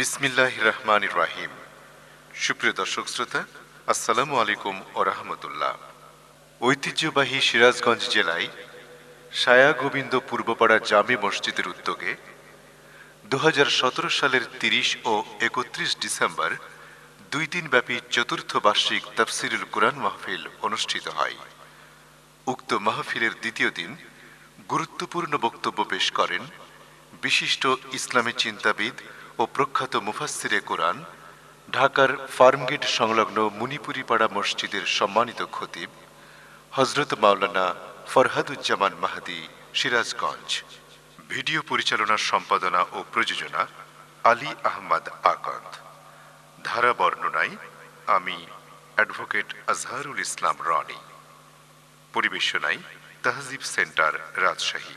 বিসমিল্লাহ রহমান রাহিম সুপ্রিয় দর্শক শ্রোতা আসসালামু আলাইকুম ও রহমতুল্লাহ ঐতিহ্যবাহী সিরাজগঞ্জ জেলায় সায়া গোবিন্দ পূর্বপাড়া জামি মসজিদের উদ্যোগে দু সালের ৩০ ও একত্রিশ ডিসেম্বর দুই দিনব্যাপী চতুর্থ বার্ষিক তফসিরুল কোরআন মাহফিল অনুষ্ঠিত হয় উক্ত মাহফিলের দ্বিতীয় দিন গুরুত্বপূর্ণ বক্তব্য পেশ করেন বিশিষ্ট ইসলামী চিন্তাবিদ ও প্রখ্যাত মুফাসিরে কোরআন ঢাকার ফার্মগেট সংলগ্ন মুনিপুরিপাড়া মসজিদের সম্মানিত খতিব হজরত মাওলানা ফরহাদুজ্জামান মাহাদি সিরাজগঞ্জ ভিডিও পরিচালনার সম্পাদনা ও প্রযোজনা আলী আহমদ আকন্দ ধারা বর্ণনায় আমি অ্যাডভোকেট আজহারুল ইসলাম রনি পরিবেশনায় তাহজিব সেন্টার রাজশাহী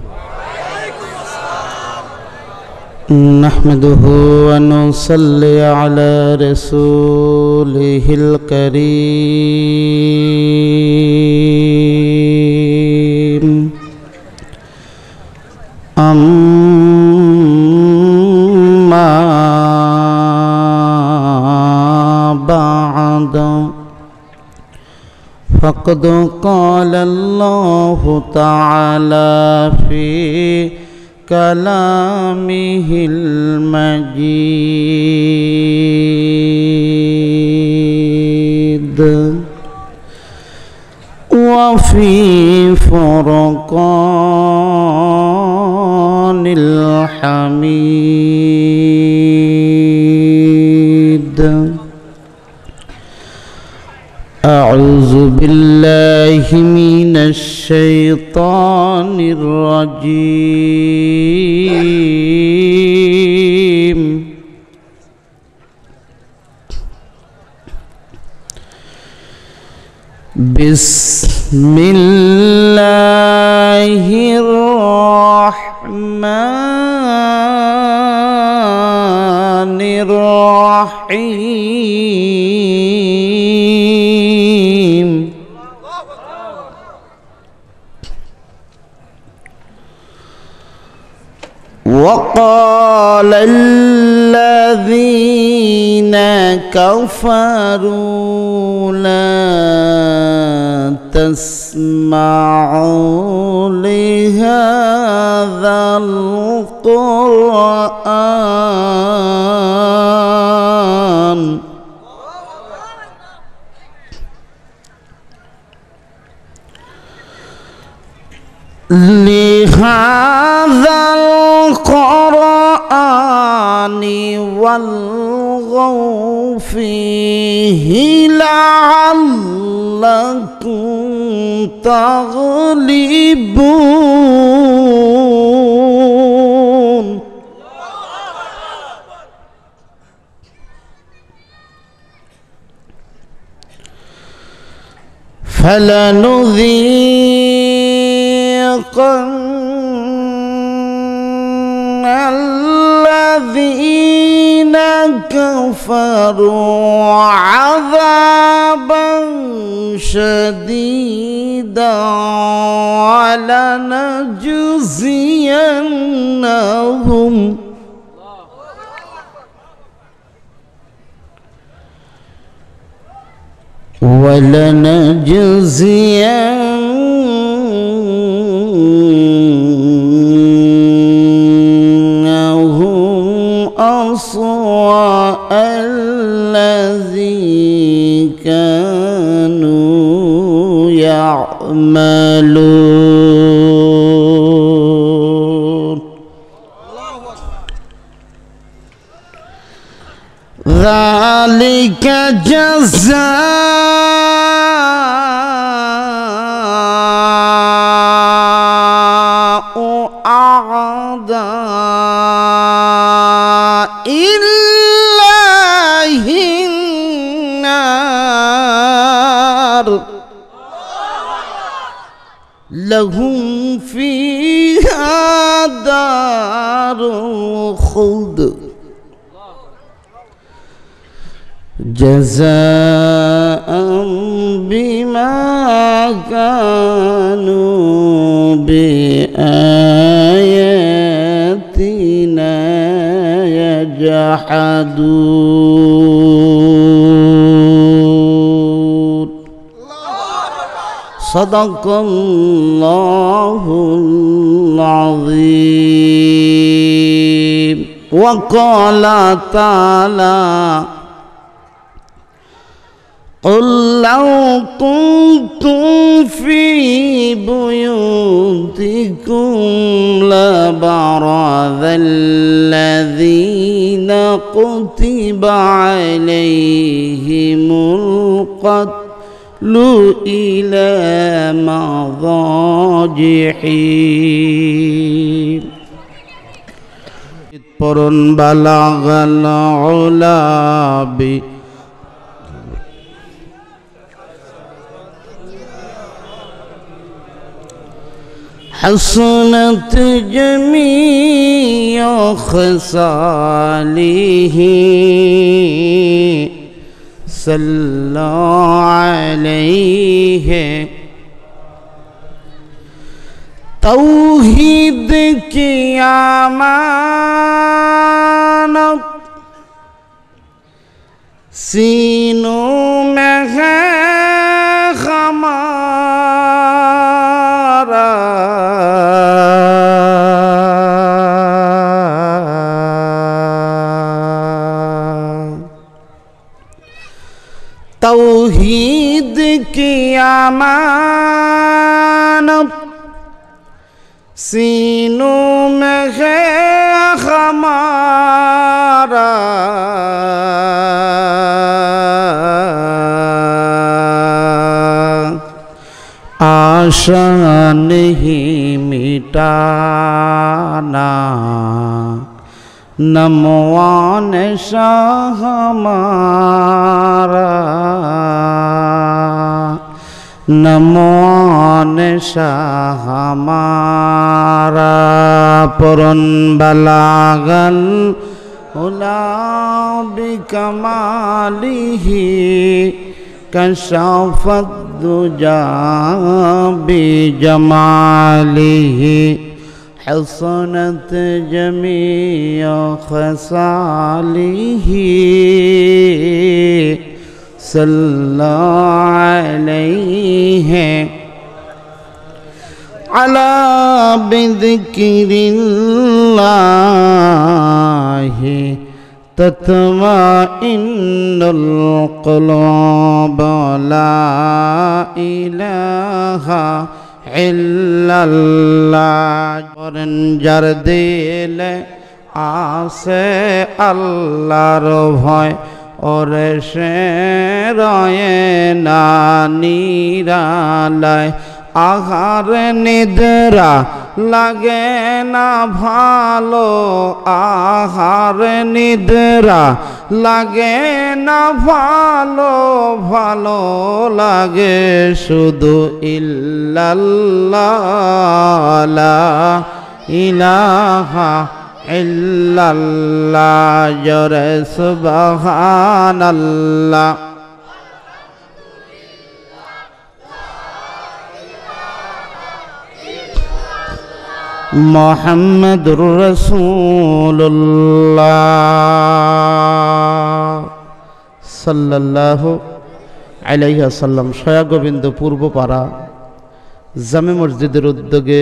نحمده ونصلي على رسوله الكريم أما بعد فقد قال الله تعالى في كلامه المجيد وفي فرقان الحميد أعوذ بالله من الشيطان الرجيم بسم الله الرحمن الرحيم وقال الذين كفروا لا تسمع لهذا القرآن لهذا القرآن والغوا فيه لعل لعلكم تغلبون فلنذيقن الذين كفروا عذابا شديدا ولنجزينهم ولنجزينهم الذي كانوا يعملون ذلك جزاء لهم فيها دار خلد جزاء بما كانوا بآياتنا يجحدون صدق الله العظيم وقال تعالى قل لو كنتم في بيوتكم لبرز الذين كتب عليهم القتل لو إلى مضاجحي قرن بلغ العلا بي حصلت جميع خصاله علیہ توحید کی سلہید سینوں میں ہے زمانم سینوں میں ہے ہمارا آشا نہیں مٹانا نموان شاہ ہمارا নমো নেশাহামারা পরন বালাগন উলাবি কমালিহি কশাফত দুজাবি জমালিহি حصنت جميع خصاله صلى عليه على بذكر الله تطمئن القلوب لا إله إلا الله ورنجر ديل আসে আল্লাহর ভয় ওরে সে রয়ে না নিরালায় আহার নিদ্রা লাগে না ভালো আহার নিদ্রা লাগে না ভালো ভালো লাগে শুধু ইল্লাল্লাহ ইলাহা ইল্লাল্লাহ সুবহানাল্লাহ মোহাম্মদুর রসুল্লাহ সাল্লাহ আলাইহাসাল্লাম সয়া গোবিন্দ পূর্বপাড়া জামে মসজিদের উদ্যোগে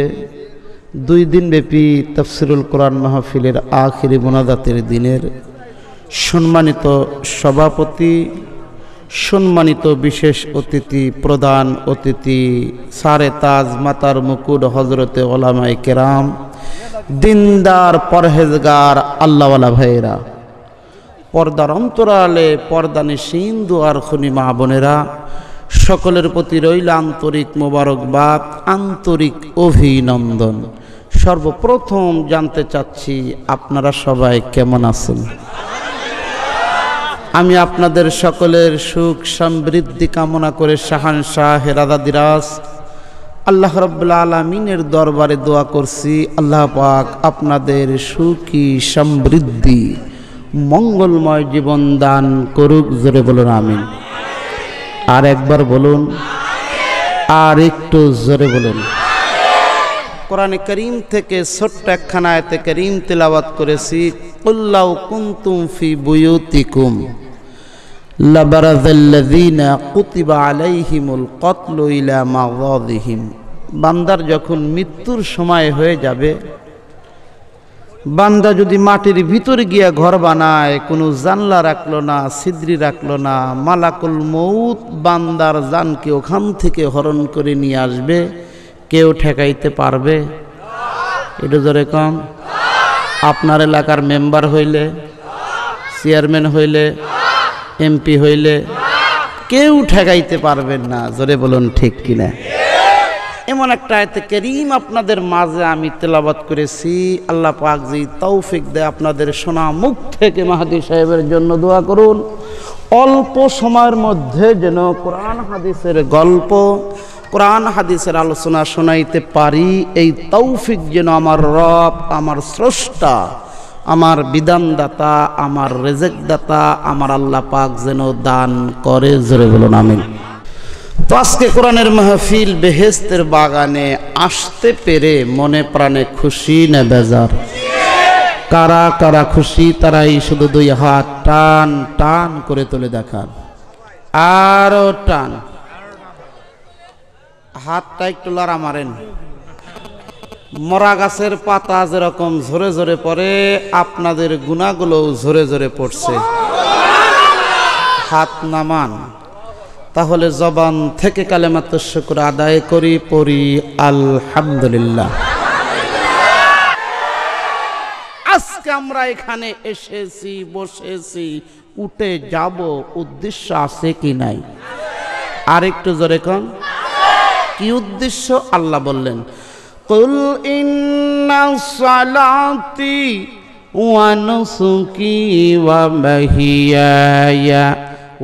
দুই দিন ব্যাপী তফসিরুল কোরআন মাহফিলের আখিরি মোনাজাতের দিনের সম্মানিত সভাপতি সম্মানিত বিশেষ অতিথি প্রধান অতিথি সারে তাজ মাতার মুকুট হজরতে ওলামাই কেরাম দিনদার পরহেজগার আল্লাহওয়ালা ভাইয়েরা পর্দার অন্তরালে পর্দানি সিন্ধু আর খুনি মা বোনেরা সকলের প্রতি রইল আন্তরিক মোবারকবাদ আন্তরিক অভিনন্দন সর্বপ্রথম জানতে চাচ্ছি আপনারা সবাই কেমন আছেন আমি আপনাদের সকলের সুখ সমৃদ্ধি কামনা করে শাহান শাহ হেরাদাদিরাজ আল্লাহ রব্লা আলমিনের দরবারে দোয়া করছি আল্লাহ পাক আপনাদের সুখী সমৃদ্ধি মঙ্গলময় জীবন দান করুক জোরে বলুন আমিন আর একবার বলুন আর একটু জোরে বলুন কোরআনে করিম থেকে ছোট্ট একখানা এতে করিম তিলাবাত করেছি কুল্লাউ কুন্তুম ফি বুয়ুতিকুম লাবারাযাল্লাযীনা কুতিবা আলাইহিমুল কতলু ইলা মাযাদিহিম বান্দার যখন মৃত্যুর সময় হয়ে যাবে বান্দা যদি মাটির ভিতর গিয়া ঘর বানায় কোনো জানলা রাখল না সিদ্রি রাখল না মালাকুল মৌত বান্দার জানকে ওখান থেকে হরণ করে নিয়ে আসবে কেউ ঠেকাইতে পারবে এটা জোরে কম আপনার এলাকার মেম্বার হইলে চেয়ারম্যান হইলে এমপি হইলে কেউ ঠেকাইতে পারবেন না জোরে বলুন ঠিক কিনা এমন একটা এতে কেরিম আপনাদের মাঝে আমি তেলাবাদ করেছি আল্লাহ পাক জি তৌফিক দে আপনাদের সোনা মুখ থেকে মাহাদি সাহেবের জন্য দোয়া করুন অল্প সময়ের মধ্যে যেন কোরআন হাদিসের গল্প কোরআন হাদিসের আলোচনা শোনাইতে পারি এই তৌফিক যেন আমার রব আমার স্রষ্টা আমার বিধানদাতা আমার রেজেকদাতা আমার আল্লাহ পাক যেন দান করে জোরে বলুন আমি তো আজকে কোরআনের মাহফিল বেহেস্তের বাগানে আসতে পেরে মনে প্রাণে খুশি না বেজার কারা কারা খুশি তারাই শুধু দুই হাত টান টান করে তুলে দেখান আরও টান হাতটা একটু লড়া মারেন মরা গাছের পাতা যেরকম ঝরে ঝরে পড়ে আপনাদের গুণাগুলো ঝরে ঝরে পড়ছে হাত নামান তাহলে জবান থেকে কালেমাত শুক্র আদায় করি পড়ি আলহামদুলিল্লাহ আজকে আমরা এখানে এসেছি বসেছি উঠে যাব উদ্দেশ্য আছে কি নাই আরেকটু জোরে কন কি উদ্দেশ্য আল্লাহ বললেন কুল ইন্না সালাতি ওয়া নুসুকি ওয়া মাহিয়ায়া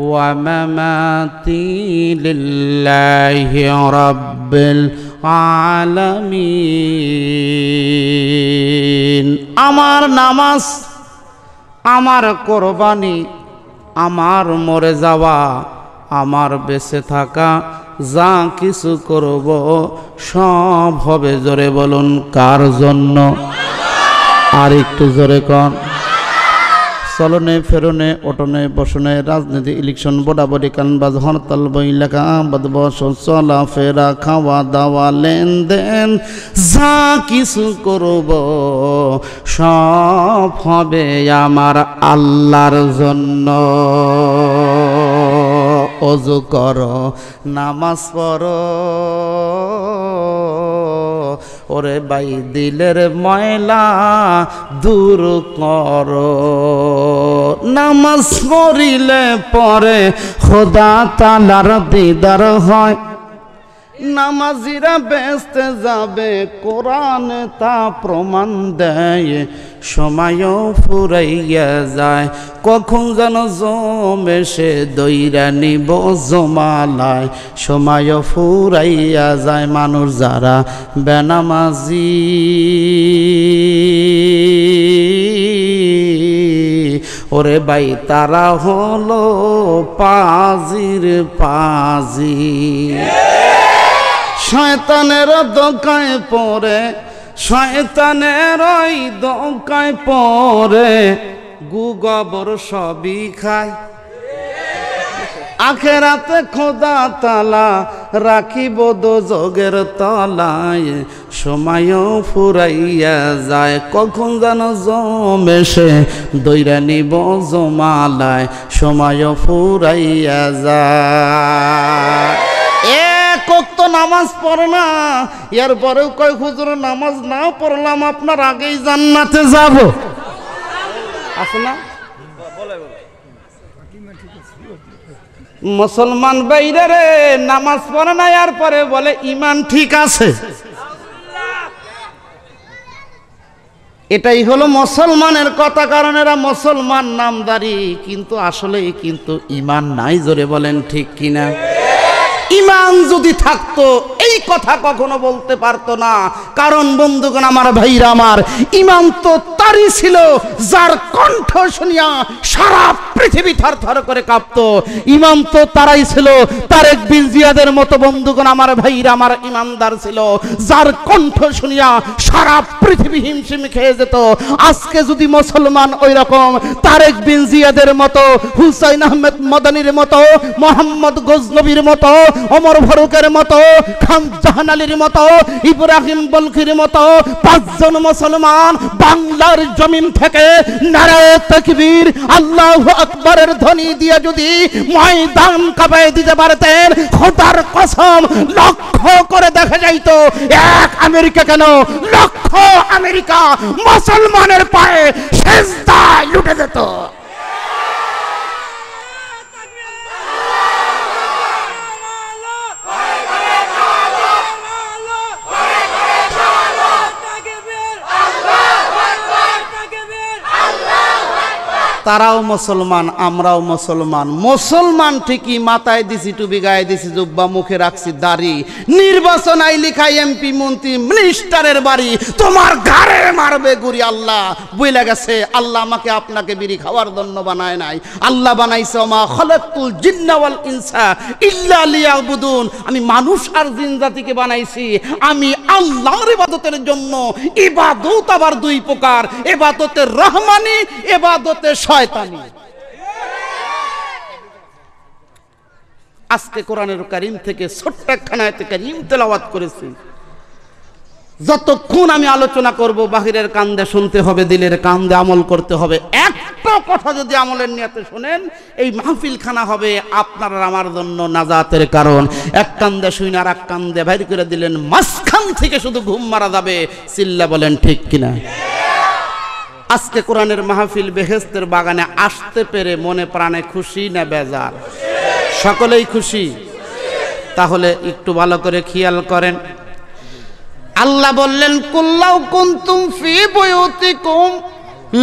ওয়া মামাতি লিল্লাহি রাব্বিল আলামিন আমার নামাজ আমার কোরবানি আমার মরে যাওয়া আমার বেঁচে থাকা যা কিছু করব সব হবে জোরে বলুন কার জন্য আর একটু জোরে কন চলনে ফেরনে ওটনে বসনে রাজনীতি ইলেকশন বোডাবড়ি কানবাজ হরতাল বই লেখা বদবসন চলা ফেরা খাওয়া দাওয়া লেনদেন যা কিছু করব সব হবে আমার আল্লাহর জন্য অজু কর নামাজ পর ওরে বাই দিলের ময়লা দূর কর নামাজ পড়িলে পরে খোদা তালার দিদার হয় নামাজিরা বেসতে যাবে কোরআন তা প্রমাণ দেয় সময়ও ফুরাইয়া যায় কখন যেন জমে সে দৈরা নিব জমালায় সময়ও ফুরাইয়া যায় মানুষ যারা বেনামাজি ওরে ভাই তারা হলো পাজির পাজি শয়তানের দোকায় পরে শয়তানের ওই দোকায় পরে গুগবর সবই খায় আখেরাতে খোদা তালা রাখিব যোগের তলায় সময়ও ফুরাইয়া যায় কখন যেন জমেছে দৈরা নিব জমালায় সময়ও ফুরাইয়া যায় নামাজ পড়ে না এরপরেও কয় হুজুর নামাজ না পড়লাম আপনার আগেই জান্নাতে যাব আছে না মুসলমান বাইরে রে নামাজ পড়ে না আর পরে বলে ইমান ঠিক আছে এটাই হলো মুসলমানের কথা কারণ এরা মুসলমান নামদারি কিন্তু আসলে কিন্তু ইমান নাই জোরে বলেন ঠিক কিনা ইমান যদি থাকতো এই কথা কখনো বলতে পারতো না কারণ বন্ধুগণ আমার ভাইরা আমার ইমান তো তারই ছিল যার কণ্ঠ শুনিয়া সারা পৃথিবী থর থর করে কাঁপত ইমাম তো তারাই ছিল তার এক জিয়াদের মতো বন্ধুগণ আমার ভাইরা আমার ইমামদার ছিল যার কণ্ঠ শুনিয়া সারা পৃথিবী হিমশিম খেয়ে যেত আজকে যদি মুসলমান ওই রকম তারেক বিন জিয়াদের মতো হুসাইন আহমেদ মদানির মতো মোহাম্মদ গজনবীর মতো অমর ফারুকের মতো খান জাহান আলীর মতো ইব্রাহিম বলখির মতো পাঁচজন মুসলমান বাংলা আল্লাহর জমিন থেকে নারায় তকবীর আল্লাহ আকবরের ধ্বনি দিয়ে যদি ময়দান কাঁপায় দিতে পারতেন খোদার কসম লক্ষ করে দেখা যাইতো এক আমেরিকা কেন লক্ষ আমেরিকা মুসলমানের পায়ে শেষদায় লুটে যেত তারাও মুসলমান আমরাও মুসলমান মুসলমান ঠিকই মাথায় দিছি টুবি গায়ে দিছি জুব্বা মুখে রাখছি দাড়ি নির্বাচন আই লিখাই এমপি মন্ত্রী মিনিস্টারের বাড়ি তোমার ঘরে মারবে গুরি আল্লাহ বুঝলে গেছে আল্লাহ আমাকে আপনাকে বিড়ি খাওয়ার জন্য বানায় নাই আল্লাহ বানাইছে মা খলাকুল জিন্নাওয়াল ইনসা ইল্লা লিয়াবুদুন আমি মানুষ আর জিন জাতিকে বানাইছি আমি আল্লাহর ইবাদতের জন্য ইবাদত আবার দুই প্রকার ইবাদতে রহমানি ইবাদতে শয়তানি আজকে কোরআনের কারিম থেকে ছোট্ট এতে কারিম তেলাওয়াত করেছি যতক্ষণ আমি আলোচনা করব বাহিরের কান্দে শুনতে হবে দিলের কান্দে আমল করতে হবে একটা কথা যদি আমলের নিয়াতে শোনেন এই মাহফিল খানা হবে আপনার আমার জন্য নাজাতের কারণ এক কান্দে শুইন আর এক কান্দে বাইর করে দিলেন মাঝখান থেকে শুধু ঘুম মারা যাবে চিল্লা বলেন ঠিক কিনা আজকে কোরআনের মাহফিল বেহেস্তের বাগানে আসতে পেরে মনে প্রাণে খুশি না বেজার সকলেই খুশি তাহলে একটু ভালো করে খেয়াল করেন আল্লাহ বললেন কুল্লাউ কুনতুম ফি বুয়ুতিকুম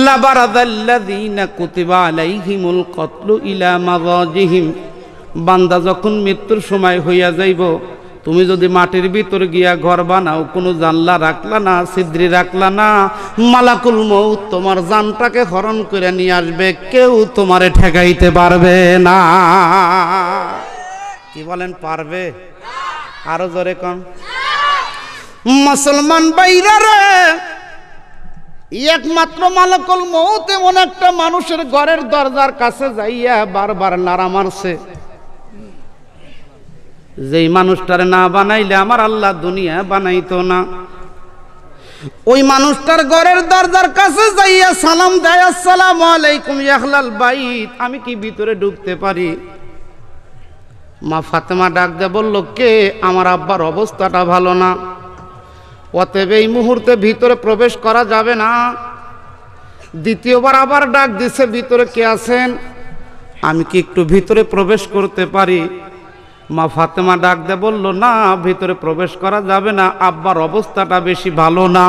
লাবারাদাল্লাযীনা কুতিবা আলাইহিমুল কতলু ইলা মাযাজিহিম বান্দা যখন মৃত্যুর সময় হইয়া যাইব তুমি যদি মাটির ভিতর গিয়া ঘর বানাও কোনো জানলা রাখলা না সিদ্রি রাখলা না মালাকুল মৌ তোমার জানটাকে হরণ করে নিয়ে আসবে কেউ তোমারে ঠেকাইতে পারবে না কি বলেন পারবে আরো জোরে কন মুসলমান বাইরে রে একমাত্র মালাকুল মৌত এমন একটা মানুষের ঘরের দরজার কাছে যাইয়া বারবার নাড়া মারছে যেই মানুষটার না বানাইলে আমার আল্লাহ দুনিয়া বানাইতো না ওই মানুষটার ঘরের দরজার কাছে যাইয়া সালাম দেয় আসসালাম আলাইকুম ইয়াখলাল বাইত আমি কি ভিতরে ঢুকতে পারি মা ফাতেমা ডাক দে বলল কে আমার আব্বার অবস্থাটা ভালো না অতএব এই মুহূর্তে ভিতরে প্রবেশ করা যাবে না দ্বিতীয়বার আবার ডাক দিছে ভিতরে কে আছেন আমি কি একটু ভিতরে প্রবেশ করতে পারি মা ফাতেমা ডাক দে বলল না ভিতরে প্রবেশ করা যাবে না আব্বার অবস্থাটা বেশি ভালো না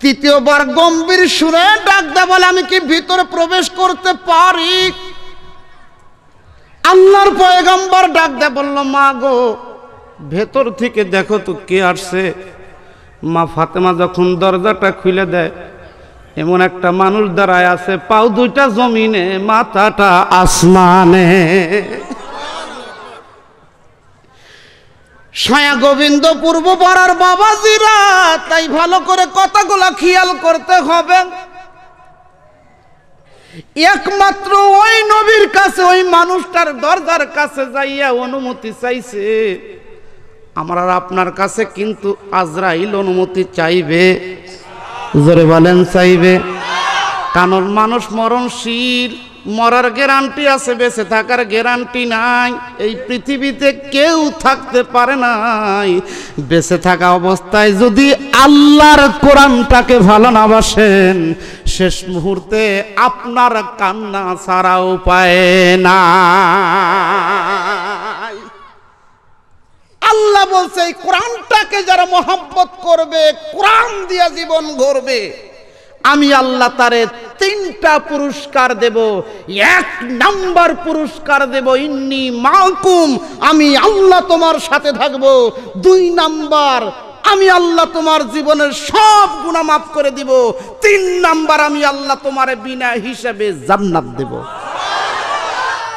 তৃতীয়বার গম্ভীর সুরে ডাক দে বলে আমি কি ভিতরে প্রবেশ করতে পারি আল্লাহর পয়গম্বর ডাক দে বলল মা গো ভেতর থেকে দেখো তো কে আসছে মা ফাতেমা যখন দরজাটা খুলে দেয় এমন একটা মানুষ দাঁড়ায় আছে পাও দুইটা জমিনে মাথাটা আসমানে সায়া গোবিন্দ পূর্ব পাড়ার বাবাজিরা তাই ভালো করে কথাগুলো খেয়াল করতে হবে একমাত্র ওই নবীর কাছে ওই মানুষটার দরজার কাছে যাইয়া অনুমতি চাইছে আমার আর আপনার কাছে কিন্তু আজরাইল অনুমতি চাইবে জোরে বলেন চাইবে কারণ মানুষ মরণশীল মরার গ্যারান্টি আছে বেঁচে থাকার গ্যারান্টি নাই এই পৃথিবীতে কেউ থাকতে পারে নাই বেঁচে থাকা অবস্থায় যদি আল্লাহর কোরআনটাকে ভালো না বাসেন শেষ মুহূর্তে আপনার কান্না ছাড়া উপায় না আল্লাহ বলছে এই কোরআনটাকে যারা মোহাম্মত করবে কোরআন দিয়া জীবন গড়বে আমি আল্লাহ তারে তিনটা পুরস্কার দেব এক নাম্বার পুরস্কার দেব ইন্নি মাকুম আমি আল্লাহ তোমার সাথে থাকব দুই নাম্বার আমি আল্লাহ তোমার জীবনের সব গুণা মাফ করে দিব তিন নাম্বার আমি আল্লাহ তোমার বিনা হিসেবে জান্নাত দেব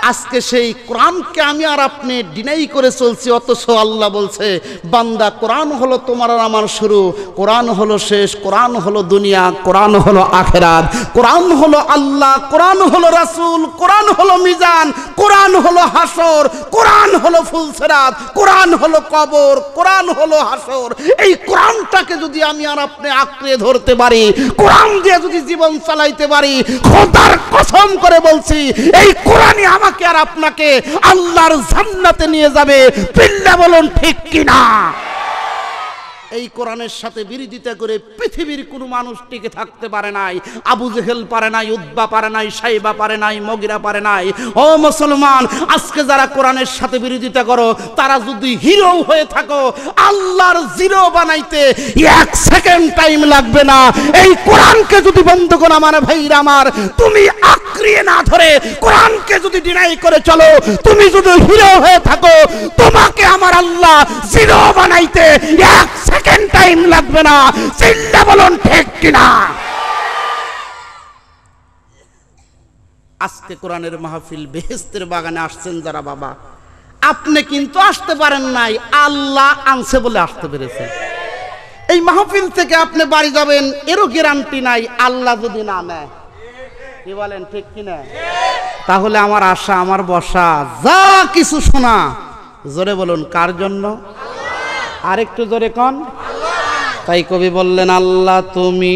আজকে সেই কোরআনকে আমি আর আপনি ডিনাই করে চলছি অথচ আল্লাহ বলছে বান্দা কোরআন হলো তোমার আর আমার শুরু কোরআন হলো শেষ কোরআন হলো দুনিয়া কোরআন হলো আখেরাত কোরআন হলো আল্লাহ কোরআন হলো রাসুল কোরআন হলো মিজান কোরআন হলো হাসর কোরআন হলো ফুলসেরাত কোরআন হলো কবর কোরআন হলো হাসর এই কোরআনটাকে যদি আমি আর আপনি আঁকড়ে ধরতে পারি কোরআন দিয়ে যদি জীবন চালাইতে পারি খোদার কসম করে বলছি এই কোরআনই আমাকে আমাকে আর আপনাকে আল্লাহর জান্নাতে নিয়ে যাবে পিল্লা বলুন ঠিক কিনা এই কোরআনের সাথে বিরোধিতা করে পৃথিবীর কোনো মানুষ টিকে থাকতে পারে নাই আবু জেহেল পারে নাই উদ্বা পারে নাই সাইবা পারে নাই মগিরা পারে নাই ও মুসলমান আজকে যারা কোরআনের সাথে বিরোধিতা করো তারা যদি হিরো হয়ে থাকো আল্লাহর জিরো বানাইতে এক সেকেন্ড টাইম লাগবে না এই কোরআনকে যদি বন্ধ করো আমার ভাইরা আমার তুমি আক্রিয়ে না ধরে কোরআনকে যদি ডিনাই করে চলো তুমি যদি হিরো হয়ে থাকো তোমাকে আমার আল্লাহ জিরো বানাইতে এক সেকেন্ড টাইম লাগবে না চিন্তা বলুন ঠিক কিনা আজকে কোরআনের মাহফিল বেহেস্তের বাগানে আসছেন যারা বাবা আপনি কিন্তু আসতে পারেন নাই আল্লাহ আনছে বলে আসতে পেরেছে এই মাহফিল থেকে আপনি বাড়ি যাবেন এরও গ্যারান্টি নাই আল্লাহ যদি না নেয় কি বলেন ঠিক কিনা তাহলে আমার আশা আমার বসা যা কিছু শোনা জোরে বলুন কার জন্য আরেকটু জোরে কন তাই কবি বললেন আল্লাহ তুমি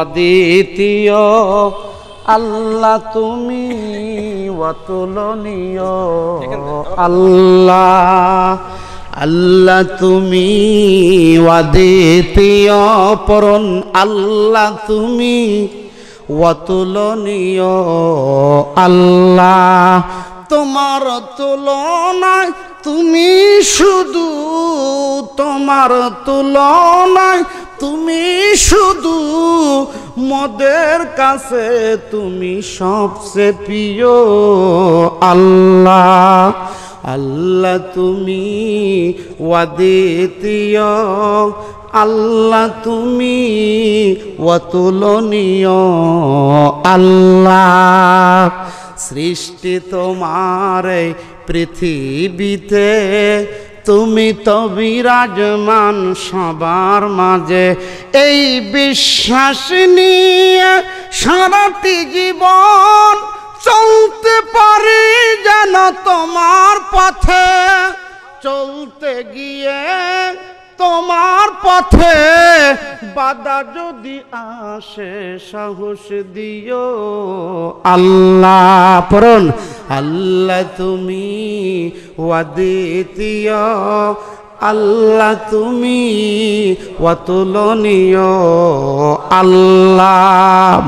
অদ্বিতীয় আল্লাহ তুমি অতুলনীয় আল্লাহ আল্লাহ তুমি অদ্বিতীয় পরন আল্লাহ তুমি অতুলনীয় আল্লাহ তোমার তুলনায় তুমি শুধু তোমার তুলনায় তুমি শুধু মদের কাছে তুমি সবচেয়ে প্রিয় আল্লাহ আল্লাহ তুমি ওয়াদিতীয় আল্লাহ তুমি অতুলনীয় আল্লাহ সৃষ্টি তোমার পৃথিবীতে তুমি তো বিরাজমান সবার মাঝে এই বিশ্বাস নিয়ে সারাটি জীবন চলতে পারি যেন তোমার পথে চলতে গিয়ে তোমার পথে বাধা যদি আসে সাহস দিও আল্লাহ পরন আল্লাহ তুমি ওয়াদিতীয় আল্লাহ তুমি অতুলনীয় আল্লাহ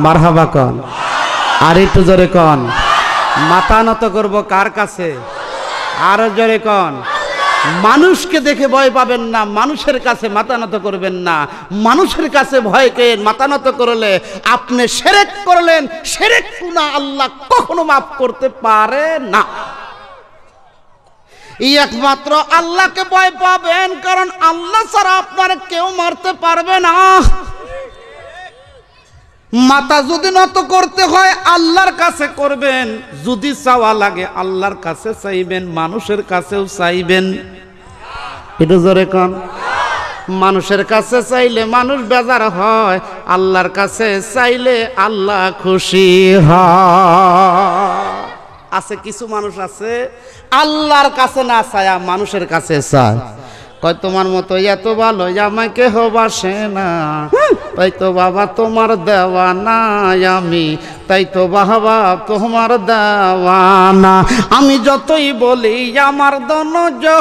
মারহাবা কন আর একটু জোরে কন মাথা নত করবো কার কাছে আরো জোরে কন মানুষকে দেখে ভয় পাবেন না মানুষের কাছে মাতানত করবেন না মানুষের কাছে ভয়কে মাতানত করলে আপনি সেরেক করলেন সেরেক কুনা আল্লাহ কখনো মাফ করতে পারে না একমাত্র আল্লাহকে ভয় পাবেন কারণ আল্লাহ ছাড়া আপনার কেউ মারতে পারবে না মাথা যদি নত করতে হয় আল্লাহর কাছে করবেন যদি চাওয়া লাগে আল্লাহর কাছে চাইবেন মানুষের কাছেও চাইবেন এটা জোরে মানুষের কাছে চাইলে মানুষ বেজার হয় আল্লাহর কাছে চাইলে আল্লাহ খুশি হয় আছে কিছু মানুষ আছে আল্লাহর কাছে না চায় মানুষের কাছে চায় কয় তোমার মতো এত ভালো আমায় কেহ বাসে না তাই তো বাবা তোমার দেওয়া না আমি তাই তো বাবা তোমার না আমি যতই বলি আমার দন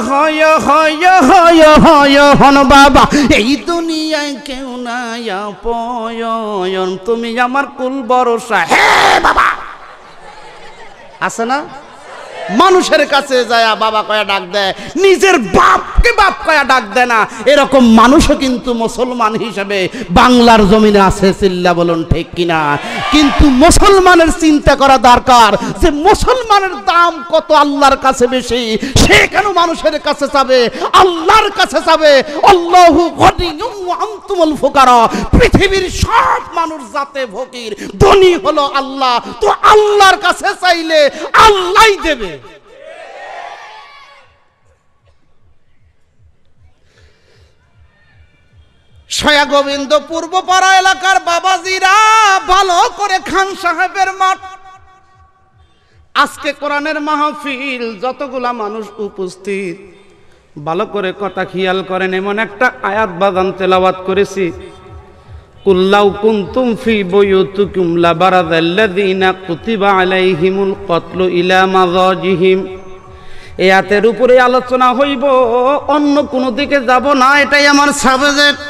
হয় হয় হন বাবা এই দুনিয়ায় কেউ নাই পয়ন তুমি আমার কুল ভরসা হে বাবা আছে না মানুষের কাছে যায় বাবা কয়া ডাক দেয় নিজের বাপকে বাপ কয়া ডাক দেয় না এরকম মানুষও কিন্তু মুসলমান হিসেবে বাংলার জমিনে আছে চিল্লা বলুন ঠিক কিনা কিন্তু মুসলমানের চিন্তা করা দরকার যে মুসলমানের দাম কত আল্লাহর কাছে বেশি সে কেন মানুষের কাছে যাবে আল্লাহর কাছে যাবে আল্লাহু আন্তুমুল ফুকারা পৃথিবীর সব মানুষ যাতে ভকির ধনী হলো আল্লাহ তো আল্লাহর কাছে চাইলে আল্লাহই দেবে সয়া গোবিন্দ পূর্বপাড়া এলাকার বাবাজিরা ভালো করে খান সাহেবের মাঠ আজকে কোরআনের মাহফিল যতগুলা মানুষ উপস্থিত ভালো করে কথা খেয়াল করেন এমন একটা আয়াত বাদান তেলাওয়াত করেছি কুল্লাউ কুন্তুম ফি বুয়ুতুকুম লাবারাদাল্লাযীনা কুতিবা আলাইহিমুল কতলু ইলা মাযাজিহিম এই উপরে আলোচনা হইব অন্য কোনো দিকে যাব না এটাই আমার সাবজেক্ট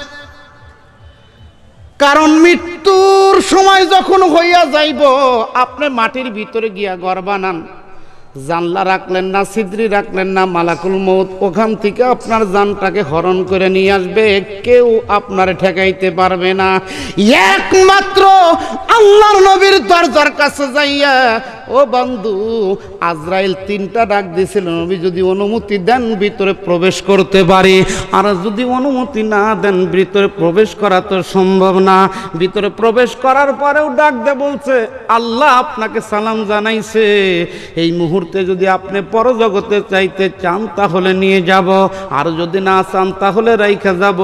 কারণ মৃত্যুর সময় যখন হইয়া যাইব আপনি মাটির ভিতরে গিয়া ঘর বানান জানলা রাখলেন না সিদ্রি রাখলেন না মালাকুল মত ওখান থেকে আপনার জানটাকে হরণ করে নিয়ে আসবে কেউ আপনার ঠেকাইতে পারবে না একমাত্র আল্লাহর নবীর দরজার কাছে যাইয়া ও বন্ধু আজরাইল তিনটা ডাক দিয়েছিল নবী যদি অনুমতি দেন ভিতরে প্রবেশ করতে পারি আর যদি অনুমতি না দেন ভিতরে প্রবেশ করা তো সম্ভব না ভিতরে প্রবেশ করার পরেও ডাক দে বলছে আল্লাহ আপনাকে সালাম জানাইছে এই মুহূর্তে যদি আপনি পরজগতে চাইতে চান তাহলে নিয়ে যাব আর যদি না চান তাহলে রাইখা যাব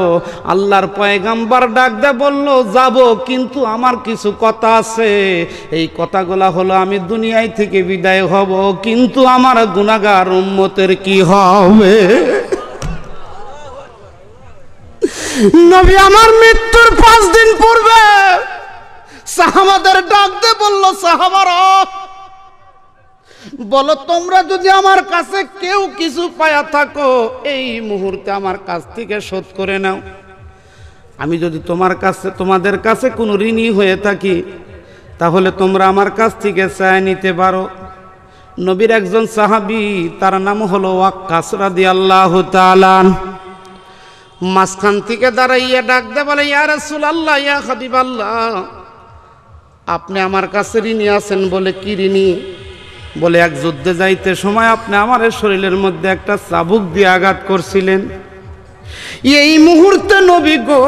আল্লাহর পয়গাম্বার ডাক দে বলল যাব কিন্তু আমার কিছু কথা আছে এই কথাগুলা হলো আমি দুনিয়া দুনিয়ায় থেকে বিদায় হব কিন্তু আমার গুণাগার উম্মতের কি হবে নবী আমার মৃত্যুর পাঁচ দিন পূর্বে সাহাবাদের ডাকতে বলল সাহাবারা বলো তোমরা যদি আমার কাছে কেউ কিছু পায়া থাকো এই মুহূর্তে আমার কাছ থেকে শোধ করে নাও আমি যদি তোমার কাছে তোমাদের কাছে কোনো ঋণী হয়ে থাকি তাহলে তোমরা আমার কাছ থেকে চায় নিতে পারো নবীর একজন সাহাবি তার নাম হলো ওয়াক্কাস রাদি আল্লাহ তালান মাঝখান থেকে দাঁড়াইয়া ডাকতে বলে ইয়া রসুল আল্লাহ ইয়া হাবিব আল্লাহ আপনি আমার কাছে ঋণী আছেন বলে কি ঋণী বলে এক যুদ্ধে যাইতে সময় আপনি আমার শরীরের মধ্যে একটা চাবুক দিয়ে আঘাত করছিলেন এই মুহূর্তে নবী গো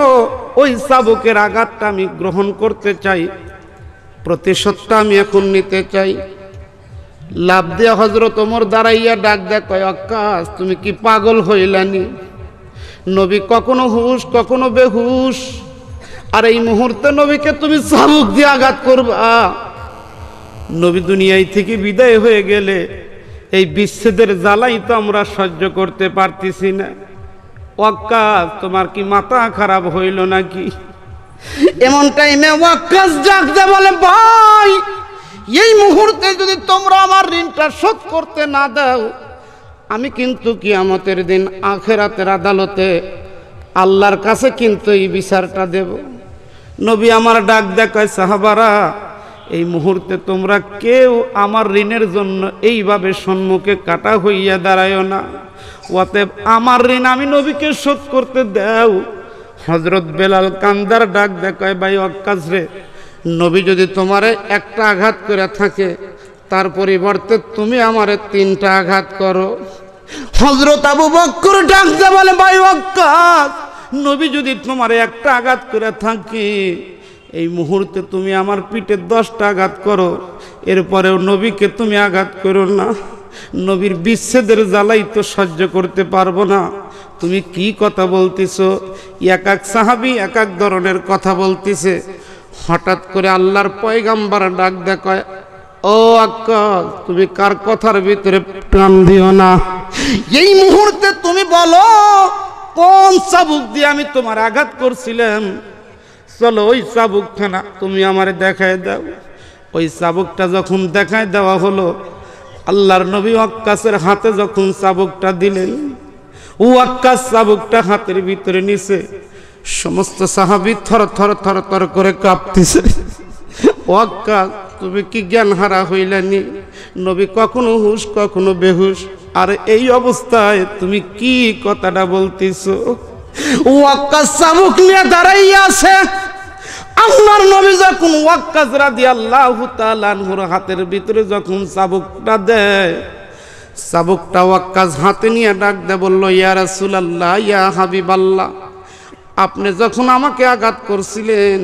ওই চাবুকের আঘাতটা আমি গ্রহণ করতে চাই প্রতিশোধটা আমি এখন নিতে চাই লাভ দে হজরত ওমর দাঁড়াইয়া ডাক দেয় কয় আকাশ তুমি কি পাগল হইলানি নবী কখনো হুশ কখনো বেহুশ আর এই মুহূর্তে নবীকে তুমি চাবুক দিয়ে আঘাত করবা নবী দুনিয়ায় থেকে বিদায় হয়ে গেলে এই বিচ্ছেদের জ্বালাই তো আমরা সহ্য করতে পারতেছি না অক্কা তোমার কি মাথা খারাপ হইল নাকি এমন টাইমে ওয়াক্কাস ডাকতে বলে ভাই এই মুহূর্তে যদি তোমরা আমার ঋণটা শোধ করতে না দাও আমি কিন্তু কিয়ামতের দিন আখেরাতের আদালতে আল্লাহর কাছে কিন্তু এই বিচারটা দেব নবী আমার ডাক দেখায় সাহাবারা এই মুহূর্তে তোমরা কেউ আমার ঋণের জন্য এইভাবে সম্মুখে কাটা হইয়া দাঁড়ায় না অতএব আমার ঋণ আমি নবীকে শোধ করতে দেও হজরত বেলাল কান্দার ডাক দেখায় ভাই অক্কাশ রে নবী যদি তোমারে একটা আঘাত করে থাকে তার পরিবর্তে তুমি আমারে তিনটা আঘাত করো হজরত আবু বক্কর ডাকতে বলে ভাই অক্কাশ নবী যদি তোমারে একটা আঘাত করে থাকি এই মুহূর্তে তুমি আমার পিঠে দশটা আঘাত করো এরপরেও নবীকে তুমি আঘাত করো না নবীর বিচ্ছেদের জ্বালাই তো সহ্য করতে পারবো না তুমি কি কথা বলতেছ এক এক সাহাবি এক এক ধরনের কথা বলতেছে হঠাৎ করে আল্লাহর পয়গাম্বার ডাক দেখায় ও আক্কা তুমি কার কথার ভিতরে প্রাণ দিও না এই মুহূর্তে তুমি বলো কোন চাবুক দিয়ে আমি তোমার আঘাত করছিলাম চলো ওই চাবুকখানা তুমি আমার দেখায় দাও ওই চাবুকটা যখন দেখায় দেওয়া হলো আল্লাহর নবী অক্কাসের হাতে যখন চাবুকটা দিলেন ও আক্কা চাবুকটা হাতের ভিতরে নিছে সমস্ত সাহাবি থর থর থর থর করে কাঁপতেছে ও আক্কা তুমি কি জ্ঞান হারা হইলেনি নবী কখনো হুশ কখনো বেহুশ আর এই অবস্থায় তুমি কি কথাটা বলতেছ ওয়াক্কা চাবুক নিয়ে দাঁড়াইয়া আছে আল্লাহর নবী যখন ওয়াক্কাজ রাদি আল্লাহ তালানহুর হাতের ভিতরে যখন চাবুকটা দেয় চাবুকটা ওয়াক্কাজ হাতে নিয়ে ডাক দে বললো ইয়া আল্লাহ ইয়া হাবিব আল্লাহ আপনি যখন আমাকে আঘাত করছিলেন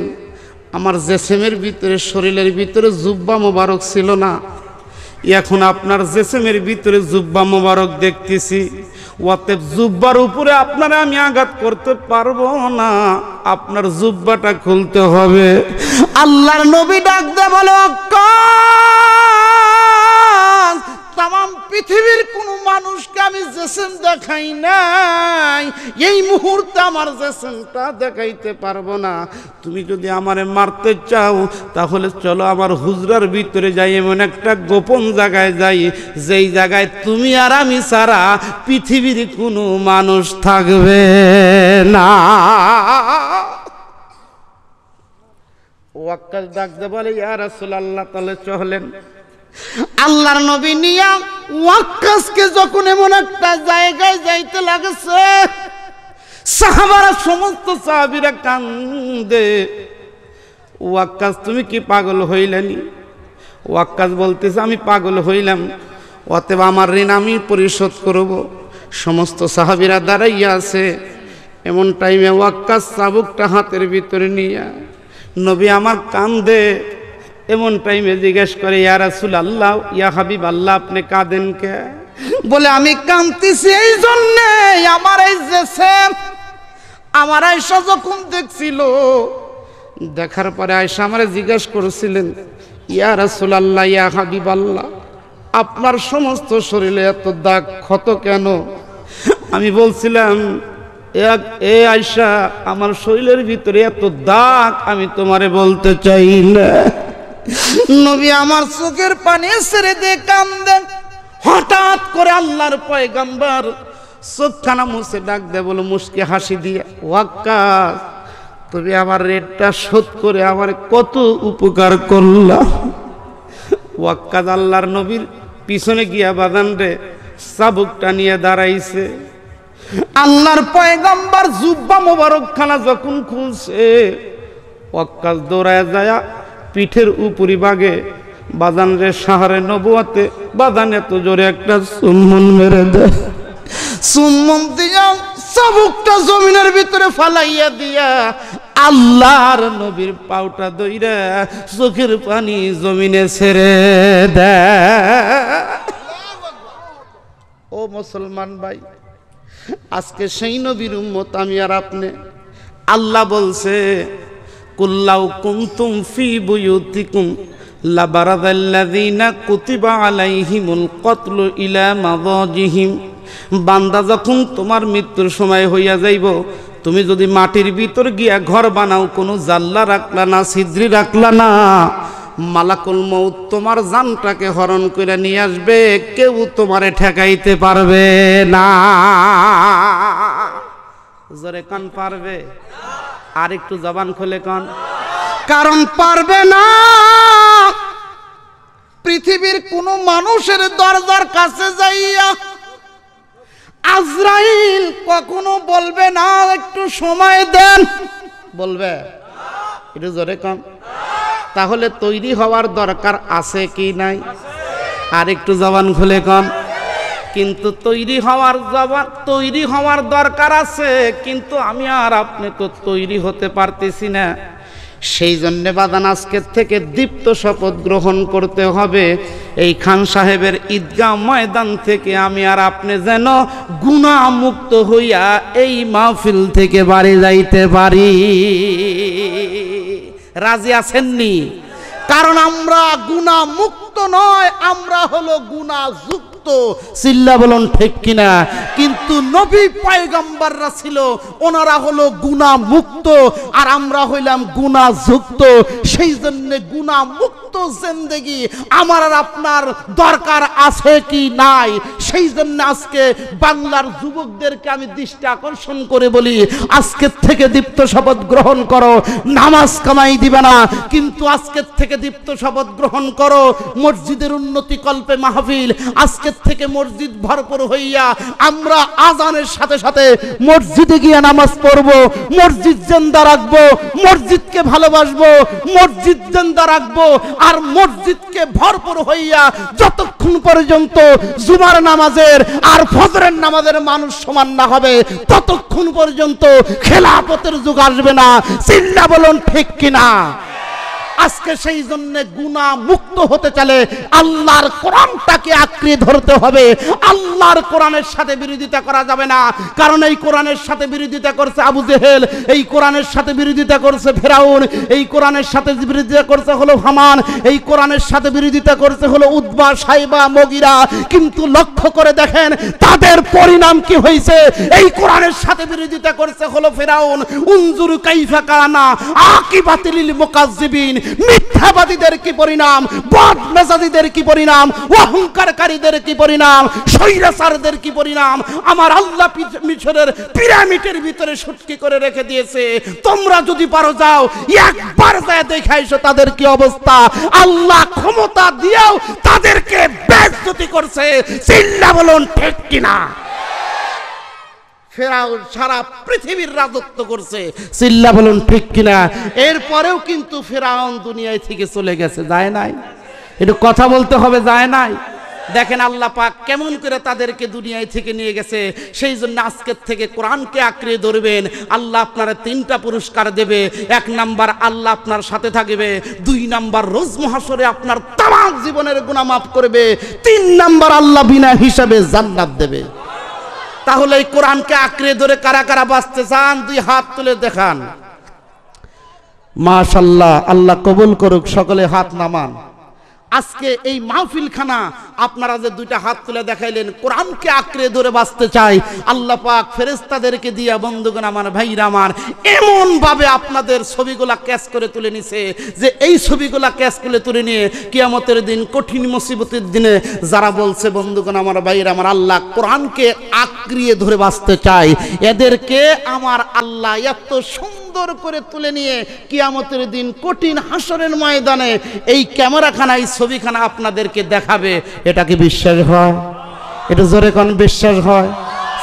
আমার জেসেমের ভিতরে শরীরের ভিতরে জুব্বা মোবারক ছিল না এখন আপনার জেসেমের ভিতরে জুব্বা মোবারক দেখতেছি অতএব জুব্বার উপরে আপনারা আমি আঘাত করতে পারবো না আপনার জুব্বাটা খুলতে হবে আল্লাহর নবী ডাক দে বলো অক্কা পৃথিবীর কোনো মানুষকে আমি জেসেন দেখাই নাই এই মুহূর্তে আমার জেসেনটা দেখাইতে পারবো না তুমি যদি আমারে মারতে চাও তাহলে চলো আমার হুজরার ভিতরে যাই এমন একটা গোপন জায়গায় যাই যেই জায়গায় তুমি আর আমি সারা পৃথিবীর কোনো মানুষ থাকবে না ওয়াক্কাল ডাকতে বলে ইয়া রাসূলুল্লাহ তাহলে চলেন আল্লাহর নবী নিয়া ওয়াক্কাসকে যখন এমন একটা জায়গায় যাইতে লাগছে সাহাবারা সমস্ত সাহাবিরা কান্দে ওয়াক্কাস তুমি কি পাগল হইলেনি ওয়াক্কাস বলতেছে আমি পাগল হইলাম অতএব আমার ঋণ আমি পরিশোধ করব সমস্ত সাহাবিরা দাঁড়াইয়া আছে এমন টাইমে ওয়াক্কাস চাবুকটা হাতের ভিতরে নিয়া নবী আমার কান্দে এমন টাইমে জিজ্ঞেস করে ইয়া রাসুল আল্লাহ ইয়া হাবিব আল্লাহ আপনি কাঁদেন কে বলে আমি কাঁদতেছি এই জন্যে আমার এই যে আমার আয়সা যখন দেখছিল দেখার পরে আয়সা আমার জিজ্ঞেস করেছিলেন ইয়া রাসুল আল্লাহ ইয়া হাবিব আল্লাহ আপনার সমস্ত শরীরে এত দাগ ক্ষত কেন আমি বলছিলাম এক এ আয়সা আমার শরীরের ভিতরে এত দাগ আমি তোমারে বলতে চাই না নবী আমার চোখের পানি ছেড়ে দিয়ে কান্দেন হঠাৎ করে আল্লাহর পয়গাম্বার চোখখানা মুছে ডাক দেয় বলো মুসকে হাসি দিয়ে ওয়াক্কা তুমি আমার রেটটা শোধ করে আমার কত উপকার করলা ওয়াক্কাজ আল্লাহর নবীর পিছনে গিয়া বাদান রে চাবুকটা নিয়ে দাঁড়াইছে আল্লাহর পয়গাম্বার জুব্বা মোবারক খানা যখন খুলছে ওয়াক্কাজ দৌড়ায় যায় পিঠের উপরিভাগে রে সাহারে নবুয়াতে বাদান এত জোরে একটা সুমন মেরে দেয় সুমন দিয়া চাবুকটা জমিনের ভিতরে ফালাইয়া দিয়া আল্লাহর নবীর পাউটা দইরা চোখের পানি জমিনে ছেড়ে দেয় ও মুসলমান ভাই আজকে সেই নবীর উম্মত আমি আর আপনি আল্লাহ বলছে কুল্লাউ কুমতুম ফি বুয়ুতিকুম لبرز কুতিবা আলাইহিমুল عليهم ইলা মাযাজিহিম বান্দা যখন তোমার মৃত্যুর সময় হইয়া যাইব তুমি যদি মাটির ভিতর গিয়া ঘর বানাও কোনো জাল্লা রাখলা না সিদ্রি রাখলা না মালাকুল মৌত তোমার জানটাকে হরণ করে নিয়ে আসবে কেউ তোমারে ঠেকাইতে পারবে না জোরে কান পারবে না আর একটু জবান খুলে কন কারণ পারবে না পৃথিবীর কোনো মানুষের দরজার কাছে যাইয়া আজরাইল কখনো বলবে না একটু সময় দেন বলবে একটু জোরে কন তাহলে তৈরি হওয়ার দরকার আছে কি নাই আর একটু জবান খুলে কন কিন্তু তৈরি হওয়ার জবাব তৈরি হওয়ার দরকার আছে কিন্তু আমি আর আপনি তো তৈরি হতে পারতেছি না সেই জন্যে বাদান আজকের থেকে দীপ্ত শপথ গ্রহণ করতে হবে এই খান সাহেবের ঈদগাহ ময়দান থেকে আমি আর আপনি যেন গুণামুক্ত হইয়া এই মাহফিল থেকে বাড়ি যাইতে পারি রাজি আছেননি কারণ আমরা গুণামুক্ত নয় আমরা হলো যুক্ত চিল্লা বলুন ঠিক কিনা কিন্তু নবী পায়গাম্বাররা ছিল ওনারা হলো গুণা মুক্ত আর আমরা হইলাম গুণা যুক্ত সেই জন্য গুণা মুক্ত জেন্দেগি আমার আর আপনার দরকার আছে কি নাই সেই জন্য আজকে বাংলার যুবকদেরকে আমি দৃষ্টি আকর্ষণ করে বলি আজকে থেকে দীপ্ত শপথ গ্রহণ করো নামাজ কামাই দিবে না কিন্তু আজকের থেকে দীপ্ত শপথ গ্রহণ করো মসজিদের উন্নতি কল্পে মাহফিল আজকের থেকে মসজিদ ভরপুর হইয়া আমরা আজানের সাথে সাথে মসজিদে গিয়ে নামাজ পড়ব মসজিদ জেন্দা রাখব মসজিদকে ভালোবাসবো মসজিদ জেন্দা রাখব আর মসজিদকে ভরপুর হইয়া যতক্ষণ পর্যন্ত জুমার নামাজের আর ফজরের নামাজের মানুষ সমান না হবে ততক্ষণ পর্যন্ত খেলাপতের যুগ আসবে না চিল্লা বলুন ঠিক কিনা আজকে সেই জন্য গুণা মুক্ত হতে চলে আল্লাহর কোরআনটাকে আঁকড়ে ধরতে হবে আল্লাহর কোরআনের সাথে বিরোধিতা করা যাবে না কারণ এই কোরআনের সাথে বিরোধিতা করছে আবু জেহেল এই কোরআনের সাথে বিরোধিতা করছে ফেরাউন এই কোরআনের সাথে বিরোধিতা করছে হলো হামান এই কোরআনের সাথে বিরোধিতা করছে হলো উদ্বা সাইবা মগিরা কিন্তু লক্ষ্য করে দেখেন তাদের পরিণাম কি হয়েছে এই কোরআনের সাথে বিরোধিতা করছে হলো ফেরাউন উনজুরু কাইফা কানা আকিবাতিল মুকাজ্জিবিন মিথ্যাবাদীদের কি পরিণাম বদ বদমেজাজিদের কি পরিণাম অহংকারীদের কি পরিণাম স্বৈরাচারদের কি পরিণাম আমার আল্লাহ মিশরের পিরামিডের ভিতরে সুটকি করে রেখে দিয়েছে তোমরা যদি পারো যাও একবার যায় দেখে এসো তাদের কি অবস্থা আল্লাহ ক্ষমতা দিয়েও তাদেরকে ব্যস্ততি করছে চিল্লা বলুন ঠিক কিনা ফেরাউন সারা পৃথিবীর রাজত্ব করছে চিল্লা বলুন ঠিক কিনা এরপরেও কিন্তু ফেরাউন দুনিয়ায় থেকে চলে গেছে যায় নাই একটু কথা বলতে হবে যায় নাই দেখেন আল্লাহ পাক কেমন করে তাদেরকে দুনিয়ায় থেকে নিয়ে গেছে সেই জন্য আজকের থেকে কোরআনকে আঁকড়ে ধরবেন আল্লাহ আপনারা তিনটা পুরস্কার দেবে এক নাম্বার আল্লাহ আপনার সাথে থাকবে দুই নাম্বার রোজ মহাসরে আপনার তামাক জীবনের গুণা মাফ করবে তিন নাম্বার আল্লাহ বিনা হিসাবে জান্নাত দেবে তাহলে এই কোরআনকে আঁকড়ে ধরে কারা কারা বাঁচতে চান দুই হাত তুলে দেখান মাশাল্লাহ আল্লাহ কবুল করুক সকলে হাত নামান আজকে এই মাহফিলখানা আপনারা যে দুইটা হাত তুলে দেখাইলেন কোরআনকে আঁকড়ে ধরে বাঁচতে চাই আল্লাহ পাক ফেরেস্তাদেরকে দিয়া বন্ধুগণ আমার ভাইরা আমার এমনভাবে আপনাদের ছবিগুলা ক্যাচ করে তুলে নিছে যে এই ছবিগুলা ক্যাচ করে তুলে নিয়ে কিয়ামতের দিন কঠিন মুসিবতের দিনে যারা বলছে বন্ধুগণ আমার ভাইরা আমার আল্লাহ কোরআনকে আঁকড়িয়ে ধরে বাঁচতে চাই এদেরকে আমার আল্লাহ এত সুন্দর সুন্দর করে তুলে নিয়ে কিয়ামতের দিন কঠিন হাসরের ময়দানে এই ক্যামেরাখানা এই ছবিখানা আপনাদেরকে দেখাবে এটা কি বিশ্বাস হয় এটা জোরে কোন বিশ্বাস হয়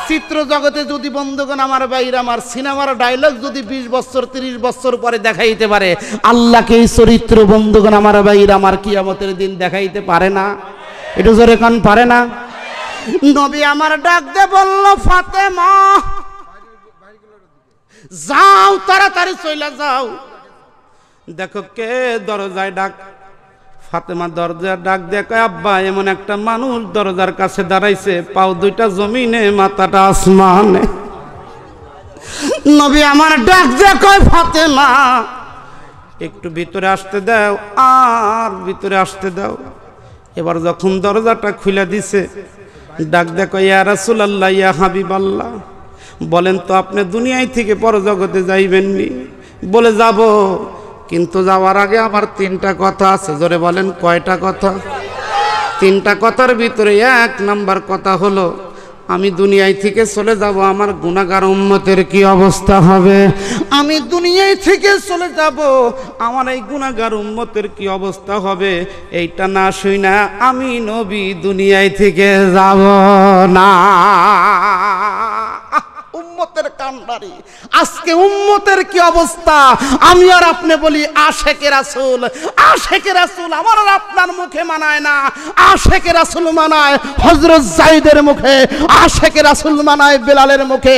চিত্র জগতে যদি বন্ধুগণ আমার বাইর আমার সিনেমার ডায়লগ যদি ২০ বছর ৩০ বছর পরে দেখাইতে পারে আল্লাহকে এই চরিত্র বন্ধুগণ আমার বাইর আমার কিয়ামতের দিন দেখাইতে পারে না এটা জোরে কোন পারে না নবী আমার ডাক দে বলল ফাতেমা যাও তাড়াতাড়ি চইলা যাও দেখো কে দরজায় ডাক ফাতেমা দরজার ডাক দেখো আব্বা এমন একটা মানুষ দরজার কাছে দাঁড়াইছে পাও দুইটা জমিনে মাথাটা আসমানে নবী আমার ডাক দেখো ফাতেমা একটু ভিতরে আসতে দাও আর ভিতরে আসতে দাও এবার যখন দরজাটা খুলে দিছে ডাক দেখো ইয়া রাসুল আল্লাহ ইয়া হাবিব আল্লাহ বলেন তো আপনি দুনিয়ায় থেকে পরজগতে যাইবেননি বলে যাব কিন্তু যাওয়ার আগে আমার তিনটা কথা আছে জোরে বলেন কয়টা কথা তিনটা কথার ভিতরে এক নাম্বার কথা হলো আমি দুনিয়ায় থেকে চলে যাব আমার গুণাগার উম্মতের কি অবস্থা হবে আমি দুনিয়ায় থেকে চলে যাব আমার এই গুণাগার উম্মতের কি অবস্থা হবে এইটা না শুই না আমি নবী দুনিয়ায় থেকে যাব না উম্মতের কান্ডারি আজকে উম্মতের কি অবস্থা আমি আর আপনি বলি আশেকের রাসুল আশেকের রাসুল আমার আর আপনার মুখে মানায় না আশেকের রাসুল মানায় হজরত জাইদের মুখে আশেকের রাসুল মানায় বেলালের মুখে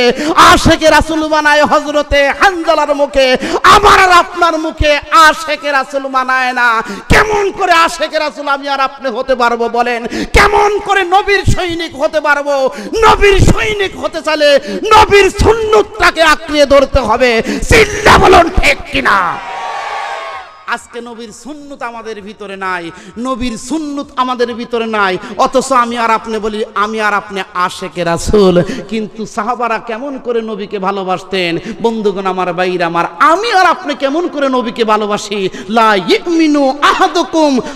আশেকের রাসুল মানায় হজরতে হানজালার মুখে আমার আর আপনার মুখে আশেকের রাসুল মানায় না কেমন করে আশেকের রাসুল আমি আর আপনি হতে পারবো বলেন কেমন করে নবীর সৈনিক হতে পারবো নবীর সৈনিক হতে চালে নবী নবীর সুন্নুতটাকে আঁকড়িয়ে ধরতে হবে চিল্লা বলুন ঠিক কিনা আজকে নবীর সুন্নত আমাদের ভিতরে নাই নবীর সুন্নত আমাদের ভিতরে নাই অথচ আমি আর আপনি বলি আমি আর আপনি আশেকের আসল কিন্তু সাহাবারা কেমন করে নবীকে ভালোবাসতেন বন্ধুগণ আমার বাইর আমার আমি আর আপনি কেমন করে নবীকে ভালোবাসি লা ইমিনু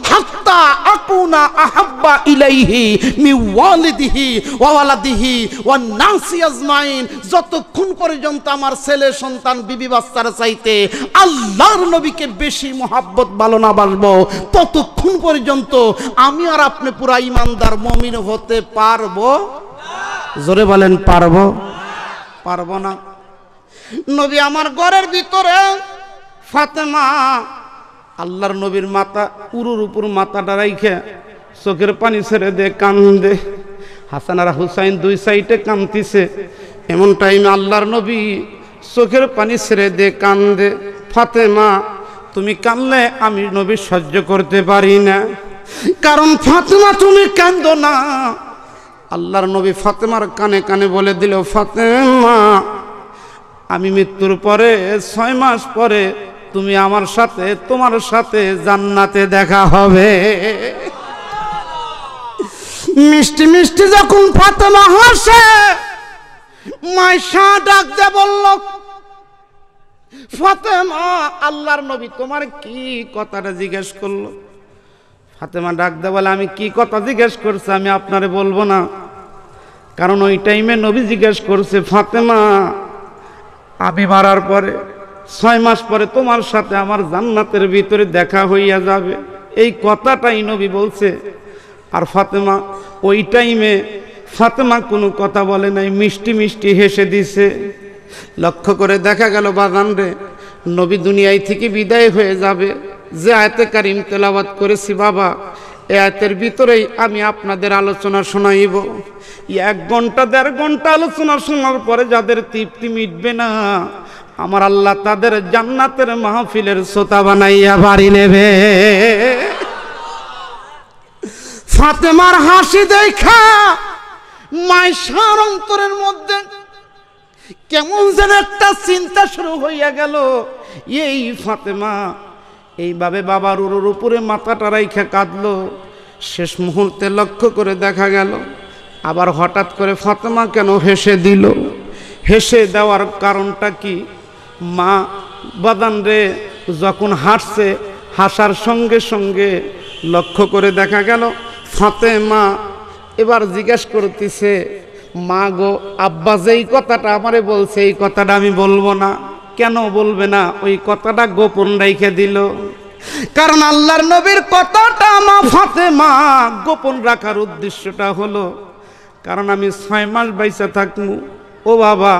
হাত্তা আকুনা আহাব্বা ইলাইহি মি ওয়ালিদিহি ওয়ালাদিহি ওয়ান নাসি আজমাইন যতক্ষণ পর্যন্ত আমার ছেলে সন্তান বিবি বাচ্চার চাইতে আল্লাহর নবীকে বেশি মোহাব্বত ভালো না বাসবো ততক্ষণ পর্যন্ত আমি আর আপনি পুরা ইমানদার মমিন হতে পারবো জোরে বলেন পারবো পারবো না নবী আমার ঘরের ভিতরে ফাতেমা আল্লাহর নবীর মাথা উরুর উপর মাথাটা রাইখে চোখের পানি ছেড়ে দে কান্দে হাসান আর হুসাইন দুই সাইডে কান্দিছে এমন টাইমে আল্লাহর নবী চোখের পানি ছেড়ে দে কান্দে ফাতেমা তুমি কানলে আমি নবী সহ্য করতে পারি না কারণ ফাতেমা তুমি কান্দ না আল্লাহর নবী ফাতেমার কানে কানে বলে দিল ফাতেমা আমি মৃত্যুর পরে ছয় মাস পরে তুমি আমার সাথে তোমার সাথে জান্নাতে দেখা হবে মিষ্টি মিষ্টি যখন ফাতেমা হাসে মাইশা ডাকতে বলল ফাতেমা আল্লাহর নবী তোমার কি কথাটা জিজ্ঞেস করলো ফাতেমা ডাক দে বলে আমি কি কথা জিজ্ঞেস করছে আমি আপনারে বলবো না কারণ ওই টাইমে নবী জিজ্ঞেস করছে ফাতেমা আমি মারার পরে ছয় মাস পরে তোমার সাথে আমার জান্নাতের ভিতরে দেখা হইয়া যাবে এই কথাটাই নবী বলছে আর ফাতেমা ওই টাইমে ফাতেমা কোনো কথা বলে নাই মিষ্টি মিষ্টি হেসে দিছে লক্ষ্য করে দেখা গেল বাগান রে নবী দুনিয়ায় থেকে বিদায় হয়ে যাবে যে আয়তে কারিম তেলাবাদ করেছি বাবা এ আয়তের ভিতরেই আমি আপনাদের আলোচনা শোনাইব এক ঘন্টা দেড় ঘন্টা আলোচনা শোনার পরে যাদের তৃপ্তি মিটবে না আমার আল্লাহ তাদের জান্নাতের মাহফিলের শ্রোতা বানাইয়া বাড়ি নেবে ফাতেমার হাসি দেখা মাইশার অন্তরের মধ্যে কেমন যেন একটা চিন্তা শুরু হইয়া গেল এই ফাতেমা এইভাবে বাবার উরুর উপরে মাথাটা রাইখা কাঁদল শেষ মুহূর্তে লক্ষ্য করে দেখা গেল আবার হঠাৎ করে ফাতেমা কেন হেসে দিল হেসে দেওয়ার কারণটা কি মা বাদান রে যখন হাসছে হাসার সঙ্গে সঙ্গে লক্ষ্য করে দেখা গেল ফাতেমা এবার জিজ্ঞেস করতেছে মা গো আব্বা যেই কথাটা আমারে বলছে এই কথাটা আমি বলবো না কেন বলবে না ওই কথাটা গোপন রেখে দিল কারণ আল্লাহর নবীর কথাটা মা ফাতে মা গোপন রাখার উদ্দেশ্যটা হলো কারণ আমি ছয় মাস বাইসা থাকবো ও বাবা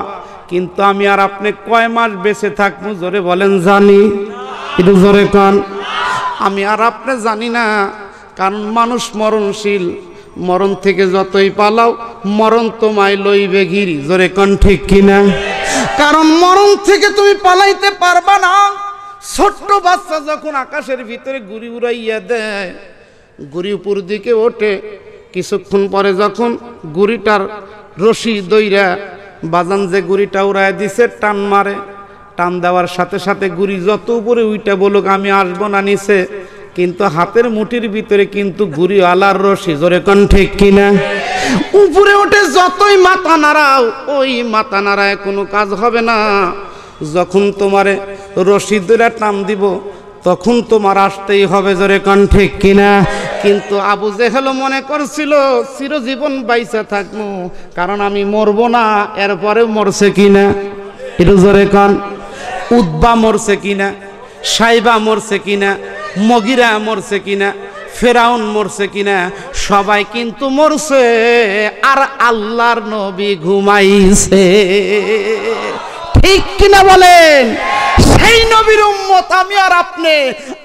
কিন্তু আমি আর আপনি কয় মাস বেঁচে থাকবো জোরে বলেন জানি একটু জোরে কান আমি আর আপনি জানি না কারণ মানুষ মরণশীল মরণ থেকে যতই পালাও মরণ তোমায় লইবে গিরি জোরে কন ঠিক কিনা কারণ মরণ থেকে তুমি পালাইতে পারবা না ছোট্ট বাচ্চা যখন আকাশের ভিতরে গুড়ি উড়াইয়া দেয় গুড়ি উপর দিকে ওঠে কিছুক্ষণ পরে যখন গুড়িটার রশি দইরা বাজান যে গুড়িটা উড়ায় দিছে টান মারে টান দেওয়ার সাথে সাথে গুড়ি যত উপরে উইটা বলুক আমি আসবো না নিচে কিন্তু হাতের মুঠির ভিতরে কিন্তু গুড়িওয়ালার রশি জোরে কন ঠিক কিনা উপরে ওঠে যতই মাথা নাড়াও ওই মাথা নাড়ায় কোনো কাজ হবে না যখন তোমার রশি ধরে টান দিব তখন তোমার আসতেই হবে জোরে কন ঠিক কিনা কিন্তু আবু জেহেল মনে করছিল চিরজীবন বাইসে থাকবো কারণ আমি মরবো না এরপরে মরছে কিনা এটা জোরে কন উদ্বা মরছে কিনা সাইবা মরছে কিনা মগিরা মরছে কিনা ফেরাউন মরছে কিনা সবাই কিন্তু মরছে আর আল্লাহর নবী ঘুমাইছে ঠিক কিনা বলেন সেই নবীর উম্মত আমি আর আপনি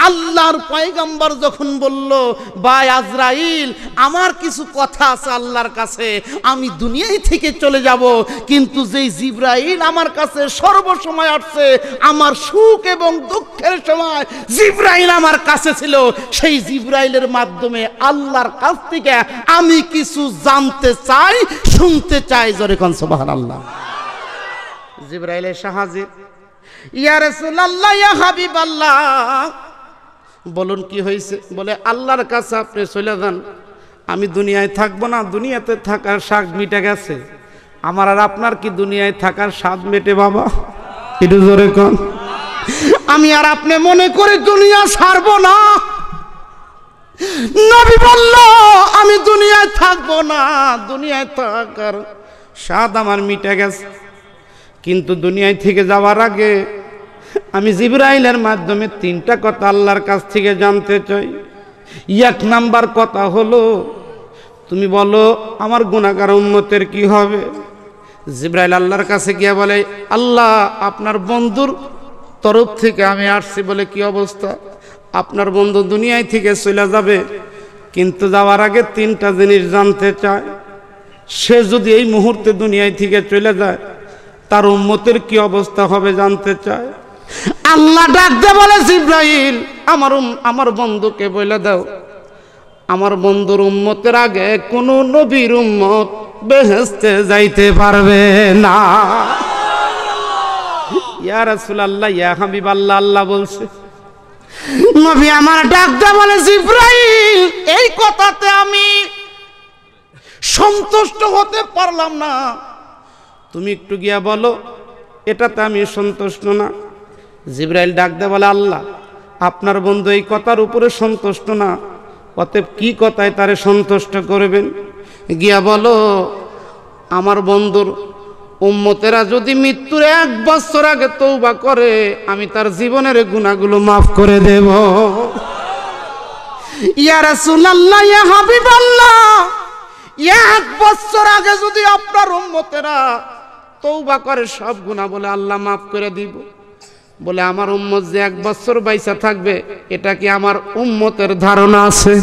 আল্লাহর পয়গম্বর যখন বলল বাই আজরাইল আমার কিছু কথা আছে আল্লাহর কাছে আমি দুনিয়ায় থেকে চলে যাব কিন্তু যেই জিব্রাইল আমার কাছে সর্বসময় আসছে আমার সুখ এবং দুঃখের সময় জিব্রাইল আমার কাছে ছিল সেই জিব্রাইলের মাধ্যমে আল্লাহর কাছ থেকে আমি কিছু জানতে চাই শুনতে চাই জরে কনসবাহ আল্লাহ জিব্রাইল এসে হাজির ইয়া রাসূলুল্লাহ ইয়া হাবিবাল্লাহ বলুন কি হয়েছে বলে আল্লাহর কাছে আপনি চলে যান আমি দুনিয়ায় থাকবো না দুনিয়াতে থাকার স্বাদ মিটে গেছে আমার আর আপনার কি দুনিয়ায় থাকার স্বাদ মেটে বাবা একটু জোরে কন আমি আর আপনি মনে করে দুনিয়া ছাড়ব না নবী বলল আমি দুনিয়ায় থাকবো না দুনিয়ায় থাকার স্বাদ আমার মিটে গেছে কিন্তু দুনিয়ায় থেকে যাওয়ার আগে আমি জিব্রাইলের মাধ্যমে তিনটা কথা আল্লাহর কাছ থেকে জানতে চাই এক নাম্বার কথা হলো তুমি বলো আমার গুণাগার উন্নতের কি হবে জিব্রাইল আল্লাহর কাছে গিয়ে বলে আল্লাহ আপনার বন্ধুর তরফ থেকে আমি আসছি বলে কি অবস্থা আপনার বন্ধু দুনিয়ায় থেকে চলে যাবে কিন্তু যাওয়ার আগে তিনটা জিনিস জানতে চায় সে যদি এই মুহূর্তে দুনিয়ায় থেকে চলে যায় তার উম্মতের কি অবস্থা হবে জানতে চায় আল্লাহ ডাকতে বলে ইব্রাহিম আমার আমার বন্ধুকে বলে দাও আমার বন্ধুর উন্মতের আগে কোন নবীর উম্মত বেহেস্তে যাইতে পারবে না ইয়ার রাসুল আল্লাহ ইয়া হাবিব আল্লাহ আল্লাহ বলছে নবী আমার ডাকতে বলে ইব্রাহিম এই কথাতে আমি সন্তুষ্ট হতে পারলাম না তুমি একটু গিয়া বলো এটাতে আমি সন্তুষ্ট না জিব্রাইল ডাকতে বলে আল্লাহ আপনার বন্ধু এই কথার উপরে সন্তুষ্ট না অতএব কি কথায় তারে সন্তুষ্ট করবেন গিয়া বলো আমার বন্ধুর উম্মতেরা যদি মৃত্যুর এক বছর আগে তৌবা করে আমি তার জীবনের গুণাগুলো মাফ করে দেব ইয়ারা সুলাল্লাহ ইয়া হাবিবাল্লাহ এক বছর আগে যদি আপনার উম্মতেরা তৌবা করে সব গুণা বলে আল্লাহ মাফ করে দিব বলে আমার উম্মত যে এক বছর বাইসা থাকবে এটা কি আমার উম্মতের ধারণা আছে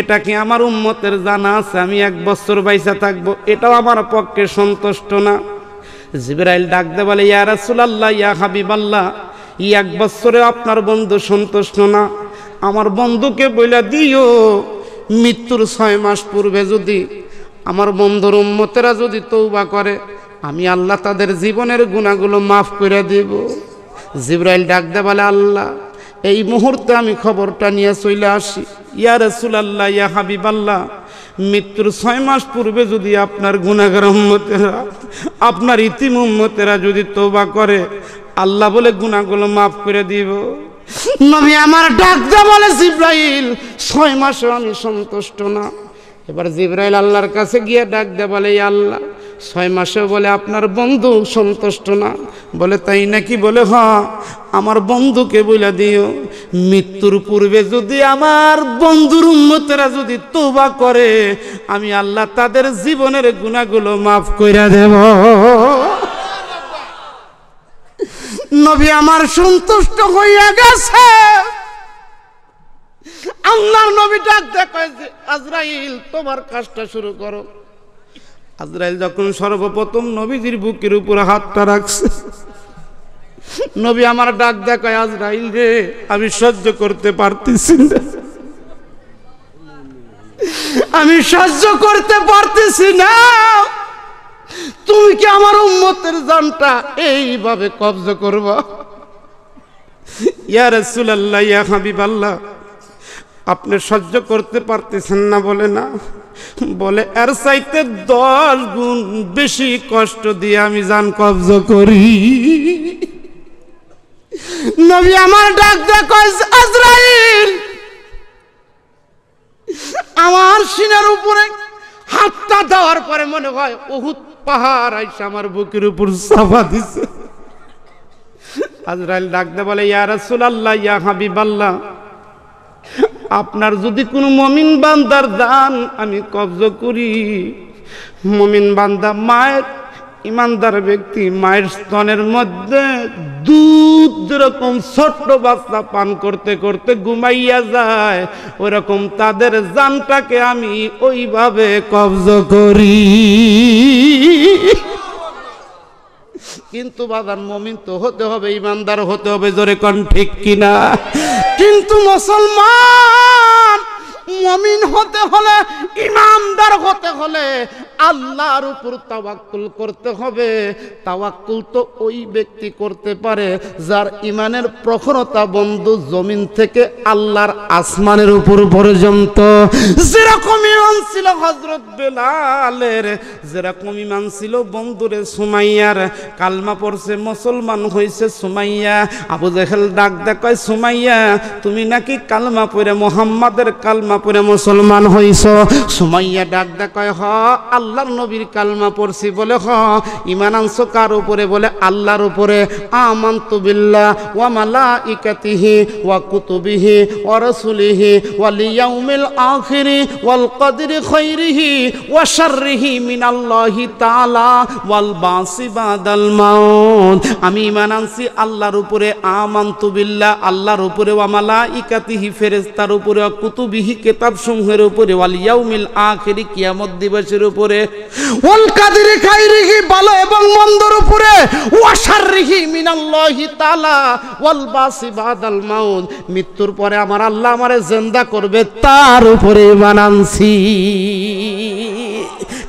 এটা কি আমার উম্মতের জানা আছে আমি এক বছর বাইসা থাকবো এটাও আমার পক্ষে সন্তুষ্ট না জিবরাইল ডাকতে বলে ইয়া রাসুলাল্লাহ ইয়া হাবিবাল্লাহ ই এক বছরে আপনার বন্ধু সন্তুষ্ট না আমার বন্ধুকে বইলা দিও মৃত্যুর ছয় মাস পূর্বে যদি আমার বন্ধুর উম্মতেরা যদি তৌবা করে আমি আল্লাহ তাদের জীবনের গুণাগুলো মাফ করে দেব জিব্রাইল ডাক বলে আল্লাহ এই মুহূর্তে আমি খবরটা নিয়ে চলে আসি ইয়া রসুল আল্লাহ ইয়া হাবিব আল্লাহ মৃত্যুর ছয় মাস পূর্বে যদি আপনার গুণাগার উম্মতেরা আপনার ইতিম যদি তোবা করে আল্লাহ বলে গুণাগুলো মাফ করে দিব নবী আমার ডাক দে বলে জিব্রাইল ছয় মাসে আমি সন্তুষ্ট না এবার জিব্রাইল আল্লাহর কাছে গিয়ে ডাক দে বলে আল্লাহ ছয় মাসে বলে আপনার বন্ধু সন্তুষ্ট না বলে তাই নাকি বলে হ হ্যাঁ, আমার বন্ধুকে বলে দিও মৃত্যুর পূর্বে যদি আমার বন্ধুর উন্মতেরা যদি তোবা করে আমি আল্লাহ তাদের জীবনের গুণাগুলো মাফ কইরা দেব নবী আমার সন্তুষ্ট হইয়া গেছে আল্লাহর নবী ডাক যে আজরাইল তোমার কাজটা শুরু করো আজরাইল যখন সর্বপ্রথম নবীজির বুকের উপর হাতটা রাখছে নবী আমার ডাক দেখায় আজরাইল রে আমি সহ্য করতে পারতেছি না আমি সহ্য করতে পারতেছি না তুমি কি আমার উম্মতের জানটা এইভাবে কবজ করবা ইয়ার সুলাল্লাহ ইয়া হাবিব আল্লাহ আপনি সহ্য করতে পারতেছেন না বলে না বলে এর চাইতে দশ গুণ বেশি কষ্ট দিয়ে আমি যান কবজ করি নবী আমার ডাক আজরাইল আমার সিনার উপরে হাতটা দেওয়ার পরে মনে হয় বহুত পাহাড় আইসা আমার বুকের উপর চাপা দিছে আজরাইল ডাকতে বলে ইয়ার সুলাল্লা ইয়া হাবিবাল্লাহ আপনার যদি কোনো মমিন বান্দার দান আমি কবজ করি মমিন বান্দা মায়ের ইমানদার ব্যক্তি মায়ের স্তনের মধ্যে দুধ যেরকম ছোট্ট বাচ্চা পান করতে করতে ঘুমাইয়া যায় ওরকম তাদের জানটাকে আমি ওইভাবে কব্জ করি কিন্তু বাদান মমিন তো হতে হবে ইমানদার হতে হবে জোরে কন ঠিক কিনা কিন্তু মুসলমান মমিন হতে হলে ইমানদার হতে হলে আল্লাহর উপর তাওয়াক্কুল করতে হবে তাওয়াক্কুল তো ওই ব্যক্তি করতে পারে যার ইমানের প্রখরতা বন্ধু জমিন থেকে আল্লাহর আসমানের উপর পর্যন্ত যেরকম ইমান ছিল হজরত বেলালের যেরকম ইমান ছিল বন্ধুরে সুমাইয়ার কালমা পড়ছে মুসলমান হয়েছে সুমাইয়া আবু জেহেল ডাক দেখায় সুমাইয়া তুমি নাকি কালমা পড়ে মোহাম্মদের কালমা পড়ে মুসলমান হয়েছ সুমাইয়া ডাক দেখায় হ আল্লাহ আল্লাহর নবীর কালমা পড়ছি বলে হ ইমান আনছো কার উপরে বলে আল্লাহর উপরে তু বিল্লাহ ওয়া মালাইকাতিহি ওয়া কুতুবিহি ওয়া রাসূলিহি ওয়া লিয়াউমিল আখিরি ওয়াল কদরি খৈরিহি ওয়া শাররিহি আল্লাহি তাআলা ওয়াল বাসি বাদাল মাউত আমি ইমান আনছি আল্লাহর উপরে তু বিল্লাহ আল্লাহর উপরে ওয়া মালাইকাতিহি ফেরেশতার উপরে ওয়া কুতুবিহি কিতাবসমূহের উপরে ওয়াল ইয়াউমিল আখিরি কিয়ামত দিবসের উপরে ওল কাদিরি খাইরিহি ভালো এবং মন্দর উপরে ওয়াশারিহি মিনাল্লাহি তাআলা ওয়াল বাসি বাদাল মৃত্যুর পরে আমার আল্লাহ আমারে জেন্দা করবে তার উপরে মানানসি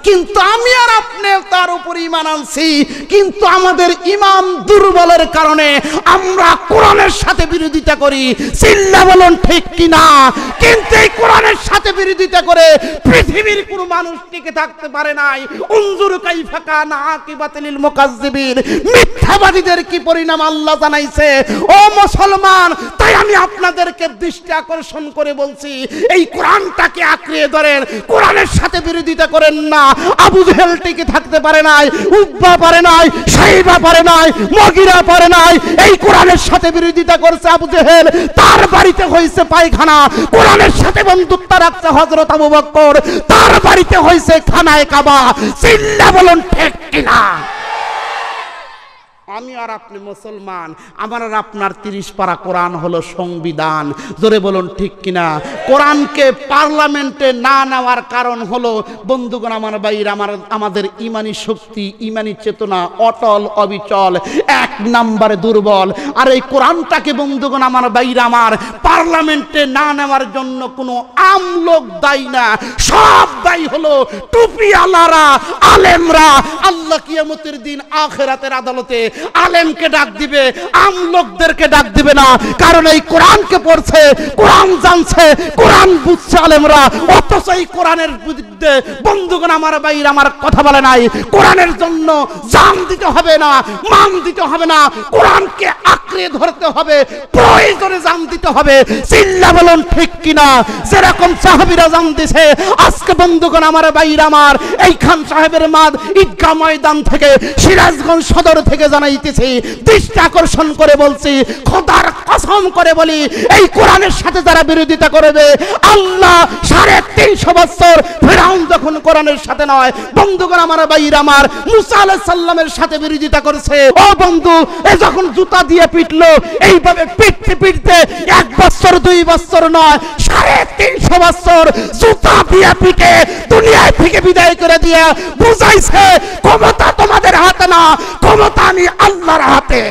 কিন্তু আমি আর আপনি তার উপর ইমান আনছি কিন্তু আমাদের ইমান দুর্বলের কারণে আমরা কোরআনের সাথে বিরোধিতা করি চিল্লা বলুন ঠিক কিনা কিন্তু এই কোরআনের সাথে বিরোধিতা করে পৃথিবীর কোনো মানুষ টিকে থাকতে পারে নাই উঞ্জুর কাই ফাঁকা না কি বাতিলিল মোকাজিবির মিথ্যাবাদীদের কি পরিণাম আল্লাহ জানাইছে ও মুসলমান তাই আমি আপনাদেরকে দৃষ্টি আকর্ষণ করে বলছি এই কোরআনটাকে আঁকড়িয়ে ধরেন কোরআনের সাথে বিরোধিতা করেন না আবু জেহেল টিকে থাকতে পারে নাই উব্বা পারে নাই সাহিবা পারে নাই মগিরা পারে নাই এই কোরআনের সাথে বিরোধিতা করছে আবু জেহেল তার বাড়িতে হয়েছে পায়খানা কোরআনের সাথে বন্ধুত্ব রাখছে হজরত আবু বক্কর তার বাড়িতে হয়েছে খানায় কাবা চিল্লা বলুন ঠিক কিনা আমি আর আপনি মুসলমান আমার আর আপনার তিরিশ পারা কোরআন হলো সংবিধান জোরে বলুন ঠিক কিনা কোরআনকে পার্লামেন্টে না নেওয়ার কারণ হলো বন্ধুগণ আমার বাইর আমার আমাদের ইমানি শক্তি ইমানি চেতনা অটল অবিচল এক নাম্বারে দুর্বল আর এই কোরআনটাকে বন্ধুগণ আমার বাইর আমার পার্লামেন্টে না নেওয়ার জন্য কোনো আমলোক দায়ী না সব দায়ী হলো টুপি আলারা আলেমরা আল্লাহ কিয়ামতের দিন আখেরাতের আদালতে আলেমকে ডাক দিবে আম লোকদেরকে ডাক দিবে না কারণ এই কোরআনকে পড়ছে কোরআন জানছে কোরআন বুঝছে আলেমরা অথচ এই কোরআনের বিরুদ্ধে বন্ধুগণ আমার বাইর আমার কথা বলে নাই কোরআনের জন্য জান দিতে হবে না মান দিতে হবে না কোরআনকে আঁকড়ে ধরতে হবে প্রয়োজনে জান দিতে হবে চিল্লা বলুন ঠিক কিনা যেরকম সাহাবিরা জান দিছে আজকে বন্ধুগণ আমার বাইর আমার এইখান সাহেবের মাদ ঈদগা ময়দান থেকে সিরাজগঞ্জ সদর থেকে জানাই চাইতেছি দৃষ্টি আকর্ষণ করে বলছি খোদার কসম করে বলি এই কোরআনের সাথে যারা বিরোধিতা করবে আল্লাহ সাড়ে তিনশো বছর ফেরাউন যখন কোরআনের সাথে নয় বন্ধুগণ আমার বাইর আমার মুসা আলাহ সাল্লামের সাথে বিরোধিতা করছে ও বন্ধু এ যখন জুতা দিয়ে পিটলো এইভাবে পিটতে পিটতে এক বছর দুই বছর নয় সাড়ে তিনশো বছর জুতা দিয়ে পিটে দুনিয়ায় থেকে বিদায় করে দিয়ে বুঝাইছে ক্ষমতা তোমাদের হাতে না ক্ষমতা আমি مرا پہ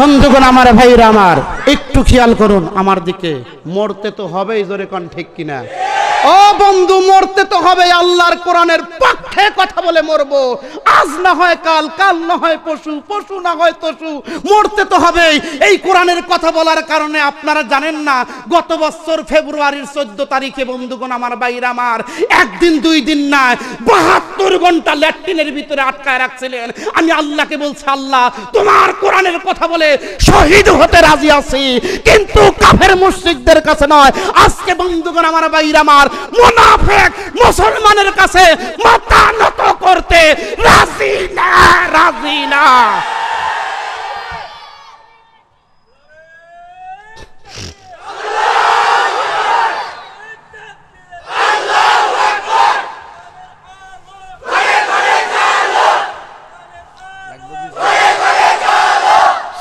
বন্ধুগণ আমার ভাইরা আমার একটু খেয়াল করুন আমার দিকে মরতে তো হবেই জোরে কন ঠিক কিনা ও বন্ধু মরতে তো হবে আল্লাহর কোরআনের পক্ষে কথা বলে আজ না হয় কাল কাল না হয় পশু পশু না হয় মরতে তো এই কোরআনের কথা বলার কারণে আপনারা জানেন না গত বছর ফেব্রুয়ারির চোদ্দ তারিখে বন্ধুগণ আমার বাইর আমার একদিন দুই দিন না বাহাত্তর ঘন্টা ল্যাট্রিনের ভিতরে আটকায় রাখছিলেন আমি আল্লাহকে বলছি আল্লাহ তোমার কোরআনের কথা বলে হলে শহীদ হতে রাজি আছি কিন্তু কাফের মুশ্রিকদের কাছে নয় আজকে বন্ধুগণ আমার বাইর আমার মোনাফেক মুসলমানের কাছে মাথা নত করতে রাজি না রাজি না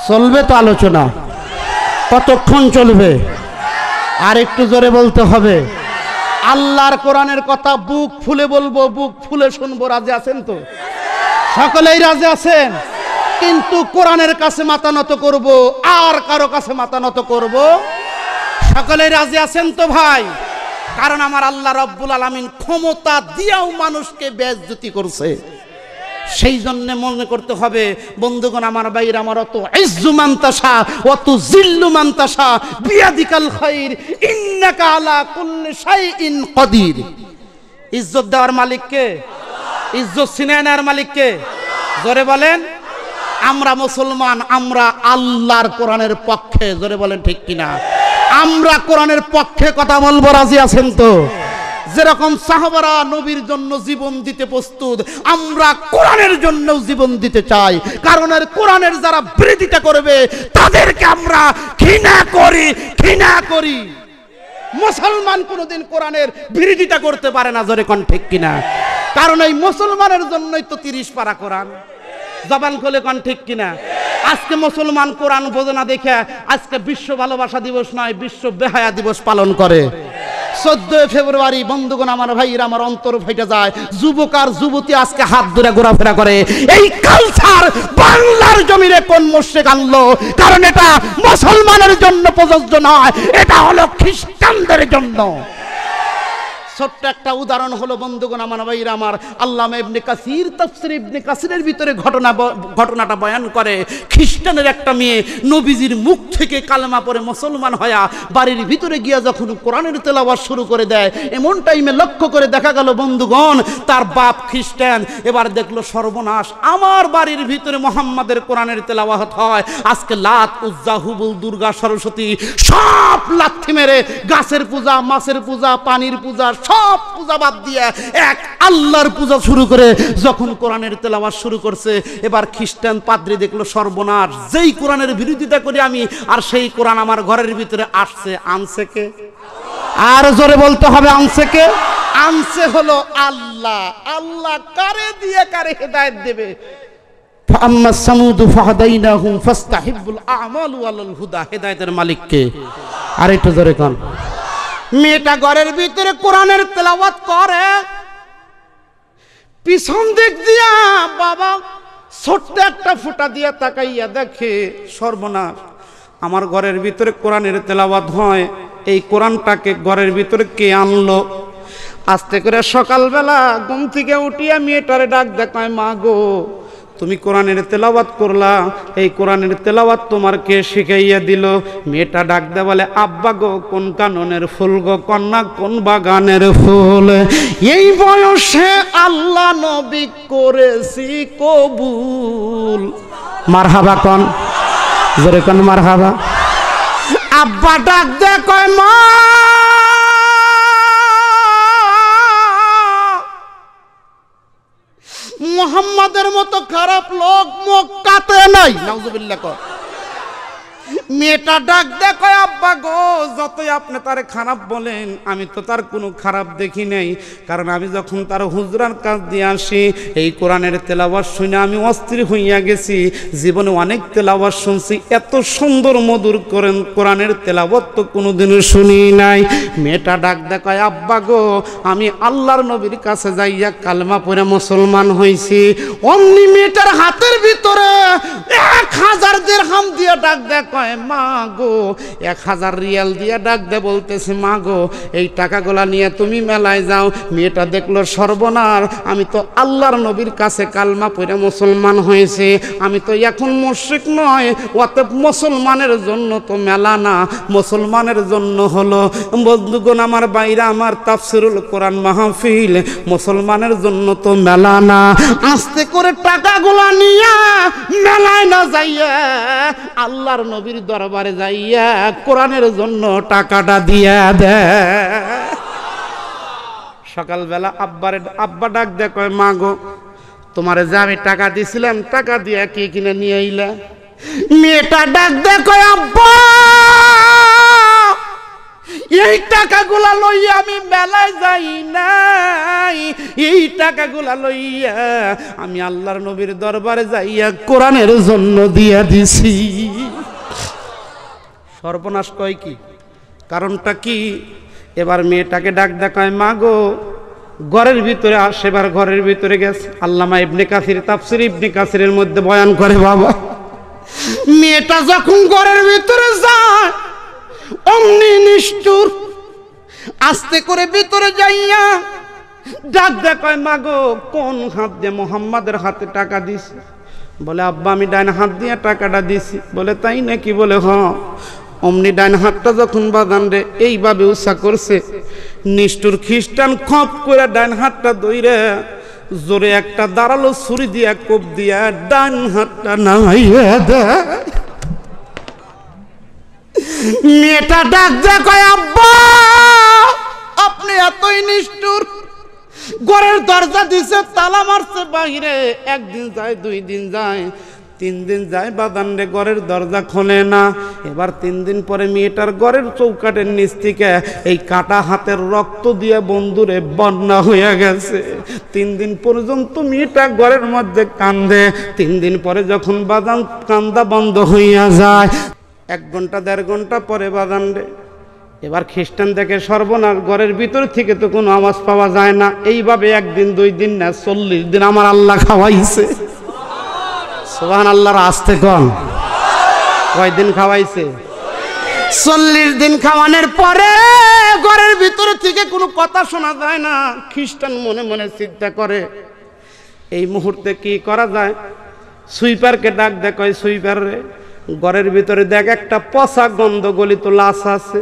চলবে তো আলোচনা কতক্ষণ চলবে আর একটু জোরে বলতে হবে আল্লাহর কোরআনের কথা বুক ফুলে বলবো বুক ফুলে শুনবো রাজি আছেন তো সকলেই রাজি আছেন কিন্তু কোরআনের কাছে মাথা নত করব আর কারো কাছে মাথা নত করব সকলেই রাজি আছেন তো ভাই কারণ আমার আল্লাহ রব্বুল আলমিন ক্ষমতা দিয়েও মানুষকে বেজ্জুতি করছে সেই জন্য মনে করতে হবে বন্ধুগণ আমার বাইর আমার অত ইজ্জু মান্তাসা অত জিল্লু মান্তাসা বিয়াদিকাল খাইর ইন্নাকা আলা কুল্লি শাইইন কদির ইজ্জত দেওয়ার মালিককে ইজ্জত ছিনিয়ে নেওয়ার মালিককে জোরে বলেন আমরা মুসলমান আমরা আল্লাহর কোরআনের পক্ষে জোরে বলেন ঠিক কিনা আমরা কোরআনের পক্ষে কথা বলবো রাজি আছেন তো যেরকম সাহাবারা নবীর জন্য জীবন দিতে প্রস্তুত আমরা কোরআনের জন্য জীবন দিতে চাই কারণ আর কোরআনের যারা বিরোধিতা করবে তাদেরকে আমরা ঘৃণা করি ঘৃণা করি মুসলমান কোনোদিন কোরআনের বিরোধিতা করতে পারে না জোরে কন ঠিক কিনা কারণ এই মুসলমানের জন্যই তো তিরিশ পারা কোরআন জবান খোলে কন ঠিক কিনা আজকে মুসলমান কোরআন বোঝনা দেখে আজকে বিশ্ব ভালোবাসা দিবস নয় বিশ্ব বেহায়া দিবস পালন করে চোদ্দই ফেব্রুয়ারি বন্ধুগণ আমার ভাইয়ের আমার অন্তর ফেটে যায় যুবক আর যুবতী আজকে হাত ধরে ঘোরাফেরা করে এই কালচার বাংলার জমিনে কোন মুশ্রেক আনলো কারণ এটা মুসলমানের জন্য প্রযোজ্য নয় এটা হলো খ্রিস্টানদের জন্য ছোট্ট একটা উদাহরণ হলো বন্ধুগণ আমার ভাইর আমার আল্লাহ ইবনে কাসির তফসির ইবনে কাসিরের ভিতরে ঘটনা ঘটনাটা বয়ান করে খ্রিস্টানের একটা মেয়ে নবীজির মুখ থেকে কালমা পরে মুসলমান হয়া বাড়ির ভিতরে গিয়া যখন কোরআনের তেলাবাস শুরু করে দেয় এমন টাইমে লক্ষ্য করে দেখা গেল বন্ধুগণ তার বাপ খ্রিস্টান এবার দেখলো সর্বনাশ আমার বাড়ির ভিতরে মোহাম্মদের কোরআনের তেলাবাহত হয় আজকে লাত উজ্জা হুবুল দুর্গা সরস্বতী সব লাথি মেরে গাছের পূজা মাছের পূজা পানির পূজা সব পূজা বাদ দিয়ে এক আল্লাহর পূজা শুরু করে যখন কোরআনের তেলাওয়াত শুরু করছে এবার খ্রিস্টান পাদ্রি দেখলো সর্বনাশ যেই কোরআনের বিরোধিতা করি আমি আর সেই কোরআন আমার ঘরের ভিতরে আসছে আনছে কে আর জোরে বলতে হবে আনছে কে আনছে হলো আল্লাহ আল্লাহ কারে দিয়ে কারে হেদায়েত দেবে আম্মা সামুদু ফাহাদাইনাহুম ফাস্তাহিবুল আমালু আলাল হুদা হেদায়েতের মালিককে আর একটু জোরে আল্লাহ মেয়েটা ঘরের ভিতরে কোরআনের তেলাবাদ করে পিছন দিক দিয়া বাবা ছোট্ট একটা ফুটা দিয়া তাকাইয়া দেখে সর্বনাশ আমার ঘরের ভিতরে কোরআনের তেলাওয়াত হয় এই কোরআনটাকে ঘরের ভিতরে কে আনলো আস্তে করে সকালবেলা ঘুম থেকে উঠিয়া মেয়েটারে ডাক দেখায় মা গো তুমি কোরআনের তেলাওয়াত করলা এই কোরআনের তেলাওয়াত তোমার কে শিখাইয়া দিল মেয়েটা ডাক দে বলে আব্বা গো কোন কাননের ফুল গো কন্যা কোন বাগানের ফুল এই বয়সে আল্লাহ নবী করেছি কবুল মারহাবা কন জোরে কন মারহাবা আব্বা ডাক দে কয় মা মোহাম্মদের মতো খারাপ লোক মুখ কাতে নাই নাউজুবিল্লাহ কর মেয়েটা ডাক দেখো আব্বা গো যতই আপনি তার খারাপ বলেন আমি তো তার কোনো খারাপ দেখি নাই কারণ আমি যখন তার হুজরার কাজ দিয়ে আসি এই কোরআনের তেলাওয়ার শুনে আমি অস্থির হইয়া গেছি জীবনে অনেক তেলাওয়ার শুনছি এত সুন্দর মধুর করেন কোরআনের তেলাওয়াত তো কোনোদিনও শুনি নাই মেয়েটা ডাক দেখো আব্বা গো আমি আল্লাহর নবীর কাছে যাইয়া কালমা পরে মুসলমান হয়েছি অমনি মেয়েটার হাতের ভিতরে এক হাজার দেড় হাম দিয়ে ডাক দেখ কয় মা গো এক হাজার রিয়াল দিয়ে ডাক দে বলতেছে মা গো এই টাকাগুলা নিয়ে তুমি মেলায় যাও মেয়েটা দেখলো সর্বনার আমি তো আল্লাহর নবীর কাছে কালমা পড়ে মুসলমান হয়েছে আমি তো এখন মুশ্রিক নয় অতএব মুসলমানের জন্য তো মেলা না মুসলমানের জন্য হলো বন্ধুগণ আমার বাইরা আমার তাফসিরুল কোরআন মাহফিল মুসলমানের জন্য তো মেলা না আস্তে করে টাকাগুলা নিয়ে মেলায় না যাইয়া আল্লাহর নবী নবীর দরবারে যাইয়া কোরআনের জন্য টাকাটা দিয়া দে সকালবেলা আব্বারে আব্বা ডাক দে কয় মা গো তোমার যে আমি টাকা দিছিলাম টাকা দিয়া কে কিনে নিয়ে আইলা মেয়েটা ডাক দে কয় আব্বা এই টাকাগুলা লইয়া আমি মেলায় যাই নাই এই টাকাগুলা লইয়া আমি আল্লাহর নবীর দরবারে যাইয়া কোরআনের জন্য দিয়া দিছি সর্বনাশ কয় কি কারণটা কি এবার মেয়েটাকে ডাক দেখায় মা গো ঘরের ভিতরে এবার ঘরের ভিতরে গেছে আল্লামা ইবনে কাসির তাফসির ইবনে কাসিরের মধ্যে বয়ান করে বাবা মেয়েটা যখন ঘরের ভিতরে যায় অমনি নিষ্ঠুর আস্তে করে ভিতরে যাইয়া ডাক দেখায় মা গো কোন হাত দিয়ে মোহাম্মদের হাতে টাকা দিছে বলে আব্বা আমি ডাইন হাত দিয়ে টাকাটা দিছি বলে তাই নাকি বলে হ হ্যাঁ। অমনি ডাইন হাতটা যখন বাদান রে এইভাবে উৎসা করছে নিষ্ঠুর খ্রিস্টান খপ করে ডাইন হাতটা দইরে জোরে একটা দাঁড়ালো ছুরি দিয়া কোপ দিয়া ডান হাতটা নামাইয়া দেয় মেয়েটা ডাক দে কয় আব্বা আপনি এতই নিষ্ঠুর ঘরের দরজা দিছে তালা মারছে বাহিরে একদিন যায় দুই দিন যায় তিন দিন যায় বাদান রে গড়ের দরজা খোলে না এবার তিন দিন পরে মেয়েটার ঘরের চৌকাটের নিচ থেকে এই কাটা হাতের রক্ত দিয়ে বন্ধুরে বন্যা হয়ে গেছে তিন দিন পর্যন্ত মেয়েটা ঘরের মধ্যে কান্দে তিন দিন পরে যখন বাদান কান্দা বন্ধ হইয়া যায় এক ঘন্টা দেড় ঘন্টা পরে বাদান রে এবার খ্রিস্টান দেখে সর্বনাশ ঘরের ভিতর থেকে তো কোনো আওয়াজ পাওয়া যায় না এইভাবে একদিন দুই দিন না চল্লিশ দিন আমার আল্লাহ খাওয়াইছে সোহান আল্লাহর আসতে কন কয়দিন খাওয়াইছে চল্লিশ দিন খাওয়ানোর পরে ঘরের ভিতরে থেকে কোনো কথা শোনা যায় না খ্রিস্টান মনে মনে চিন্তা করে এই মুহূর্তে কি করা যায় সুইপারকে ডাক দেখ সুইপার রে ঘরের ভিতরে দেখ একটা পচা গন্ধ গলিত লাশ আছে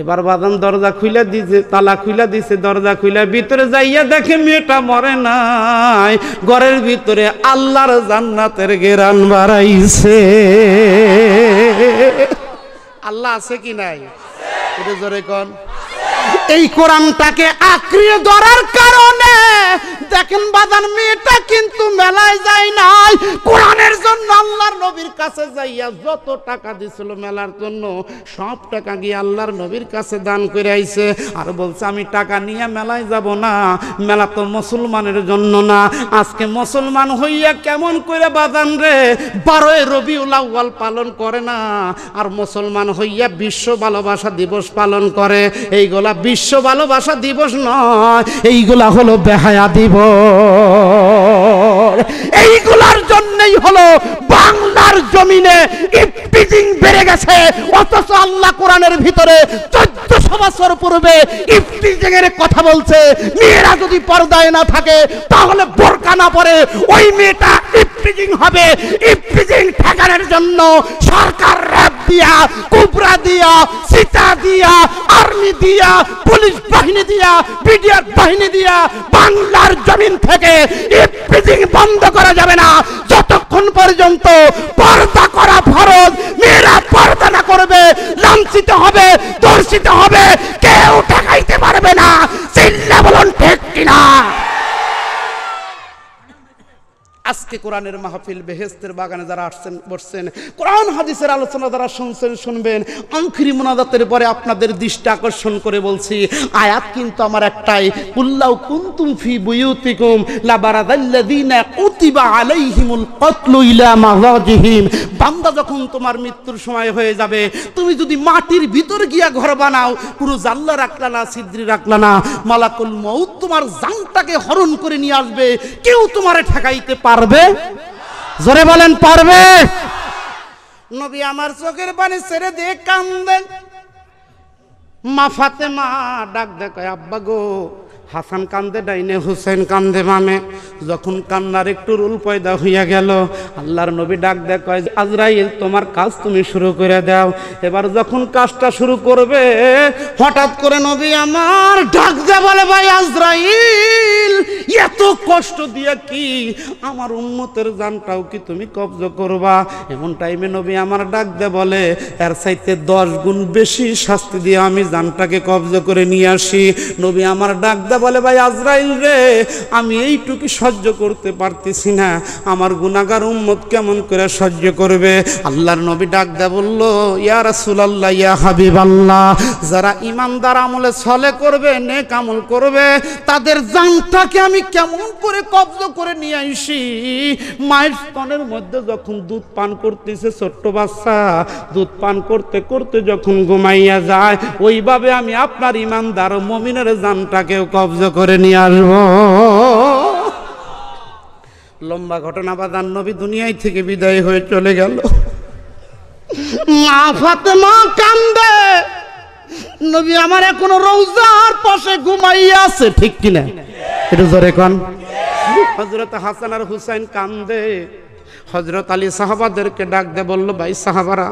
এবার বাদাম দরজা খুইলা দিছে তালা খুইলা দিছে দরজা খুইলা ভিতরে যাইয়া দেখে মেয়েটা মরে নাই ঘরের ভিতরে আল্লাহর জান্নাতের গেরান বাড়াইছে আল্লাহ আছে কি নাই এটা জোরে কন এই কোরআনটাকে আঁকড়িয়ে ধরার কারণে দেখেন বাদান মেয়েটা কিন্তু মেলায় যায় নাই কোরআনের জন্য আল্লাহর নবীর কাছে যাইয়া যত টাকা দিছিল মেলার জন্য সব টাকা গিয়ে আল্লাহর নবীর কাছে দান করে আইছে আর বলছে আমি টাকা নিয়ে মেলায় যাব না মেলা তো মুসলমানের জন্য না আজকে মুসলমান হইয়া কেমন করে বাদান রে বারোয় রবি উলাউল পালন করে না আর মুসলমান হইয়া বিশ্ব ভালোবাসা দিবস পালন করে এইগুলা বিশ্ব ভালোবাসা দিবস নয় এইগুলা হলো বেহায়া দিব এইগুলার জন্যই হলো বাংলার জমিনে ইফতিং বেড়ে গেছে অথচ আল্লাহ কোরআনের ভিতরে চোদ্দশো বছর পূর্বে ইফতিং এর কথা বলছে মেয়েরা যদি পর্দায় না থাকে তাহলে বোরকা না পরে ওই মেয়েটা ইফটিজিং হবে ইফটিজিং ঠেকানোর জন্য সরকার র্যাব দিয়া কুবরা দিয়া সীতা দিয়া আর্মি দিয়া পুলিশ বাহিনী দিয়া বিডিআর বাহিনী দিয়া বাংলার জমিন থেকে ইফটিজিং বন্ধ করা যাবে না যতক্ষণ পর্যন্ত পর্দা করা ভারত মেয়েরা পর্দা না করবে লাঞ্ছিত হবে দর্শিত হবে কেউ ঠেকাইতে পারবে না চিল্লা বলুন ঠেক কিনা আজকে কোরআনের মাহফিল বেহেস্তের বাগানে যারা আসছেন বসছেন কোরআন হাদিসের আলোচনা যারা শুনছেন শুনবেন আংখিরি মোনাজাতের পরে আপনাদের দৃষ্টি আকর্ষণ করে বলছি আয়াত কিন্তু আমার একটাই কুল্লাউ কুন্তুম ফি বুয়ুতিকুম লাবারাদাল্লাযিনা কুতিবা আলাইহিমুল কতলু ইলা মাযাজিহিম বান্দা যখন তোমার মৃত্যুর সময় হয়ে যাবে তুমি যদি মাটির ভিতর গিয়া ঘর বানাও পুরো জাল্লা রাখলা না সিদ্রি রাখলা না মালাকুল মউত তোমার জানটাকে হরণ করে নিয়ে আসবে কেউ তোমারে ঠেকাইতে পারে পারবে জোরে বলেন পারবে নবী আমার চোখের পানি ছেড়ে দিয়ে কান্দেন মা মা ডাক দেখো আব্বা গো হাসান কান্দে ডাইনে হুসেন কান্দে মামে যখন কান্নার একটু রুল পয়দা হইয়া গেল আল্লাহর নবী ডাক দেয় আজরাইল তোমার কাজ তুমি শুরু করে দাও এবার যখন কাজটা শুরু করবে হঠাৎ করে নবী আমার ডাক দে বলে ভাই আজরাইল এত কষ্ট দিয়া কি আমার উন্মতের জানটাও কি তুমি কব্জ করবা এমন টাইমে নবী আমার ডাক দে বলে এর সাইতে দশ গুণ বেশি শাস্তি দিয়ে আমি জানটাকে কবজ করে নিয়ে আসি নবী আমার ডাক দে বলে ভাই আজরাইল রে আমি এইটুকু সহ্য করতে পারতেছি না আমার গুণাগার উম্মত কেমন করে সহ্য করবে আল্লাহর নবী ডাক দা বলল ইয়া রাসুলাল্লাহ ইয়া হাবিব আল্লাহ যারা ইমানদার আমলে ছলে করবে নেক আমল করবে তাদের জানটাকে আমি কেমন করে কব্জ করে নিয়ে আইসি মায়ের স্তনের মধ্যে যখন দুধ পান করতেছে ছোট্ট বাচ্চা দুধ পান করতে করতে যখন ঘুমাইয়া যায় ওইভাবে আমি আপনার ইমানদার মমিনের জানটাকেও কব কবজা করে নিয়ে আসব লম্বা ঘটনা বাদান নবী দুনিয়ায় থেকে বিদায় হয়ে চলে গেল মা কান্দে নবী আমার কোনো রৌজার পাশে ঘুমাইয়াছে ঠিক কিনা একটু জোরে কন হজরত হাসান আর হুসাইন কান্দে হজরত আলী সাহাবাদেরকে ডাক দে বললো ভাই সাহাবারা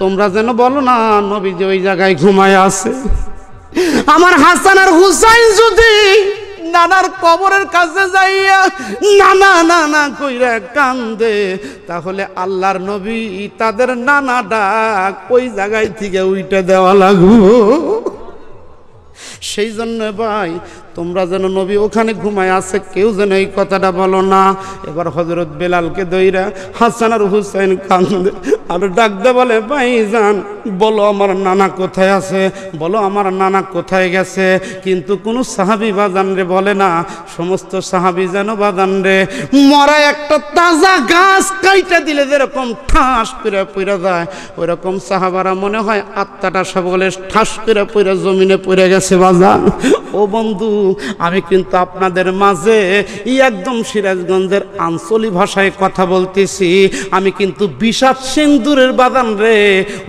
তোমরা যেন বলো না নবী যে ওই জায়গায় ঘুমায় আছে আমার হাসান আর হুসাইন যদি নানার কবরের কাছে যাইয়া নানা নানা কইরা কান্দে তাহলে আল্লাহর নবী তাদের নানা ডাক ওই জায়গায় থেকে উইটা দেওয়া লাগবো সেই জন্য ভাই তোমরা যেন নবী ওখানে ঘুমায় আছে কেউ যেন এই কথাটা বলো না এবার হজরত বেলালকে দইরা হাসান আর হুসাইন কান্দে আর ডাকতে বলে ভাই যান বলো আমার নানা কোথায় আছে বলো আমার নানা কোথায় গেছে কিন্তু কোনো সাহাবি বাজান রে বলে না সমস্ত সাহাবি যেন বাজান রে মরা একটা তাজা গাছ কাইটা দিলে যেরকম ঠাস করে পড়ে যায় ওইরকম সাহাবারা মনে হয় আত্মাটা সকলে ঠাস করে পড়ে জমিনে পড়ে গেছে বাজান ও বন্ধু আমি কিন্তু আপনাদের মাঝে একদম সিরাজগঞ্জের আঞ্চলিক ভাষায় কথা বলতেছি আমি কিন্তু বিষাদ সিন্দুরের বাদান রে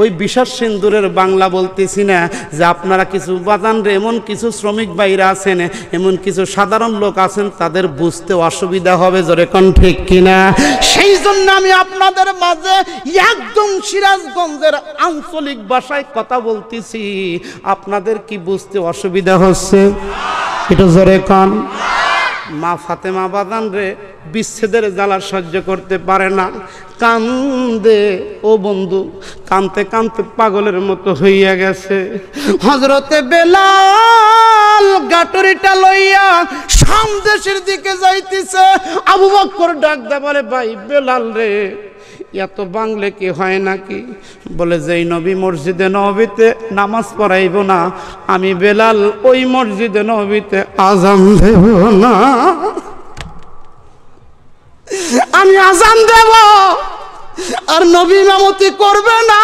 ওই বিষাদ সিন্দুরের বাংলা বলতেছি না যে আপনারা কিছু বাদান রে এমন কিছু শ্রমিক বাইরা আছেন এমন কিছু সাধারণ লোক আছেন তাদের বুঝতে অসুবিধা হবে জোরে কন ঠিক কিনা সেই জন্য আমি আপনাদের মাঝে একদম সিরাজগঞ্জের আঞ্চলিক ভাষায় কথা বলতেছি আপনাদের কি বুঝতে অসুবিধা হচ্ছে একটু জোরে কন মা ফাতেমা বাদান রে বিচ্ছেদের জ্বালা সহ্য করতে পারে না কান্দে ও বন্ধু কানতে কানতে পাগলের মতো হইয়া গেছে হজরতে বেলাল গাটরিটা লইয়া সন্দেশের দিকে যাইতেছে আবু বক্কর ডাক দে বলে ভাই বেলাল রে এত বাংলে কি হয় নাকি বলে যেই নবী মসজিদে নবীতে নামাজ পড়াইব না আমি বেলাল ওই মসজিদে নবীতে আজান দেব না আমি আজান দেব আর নবী মামতি করবে না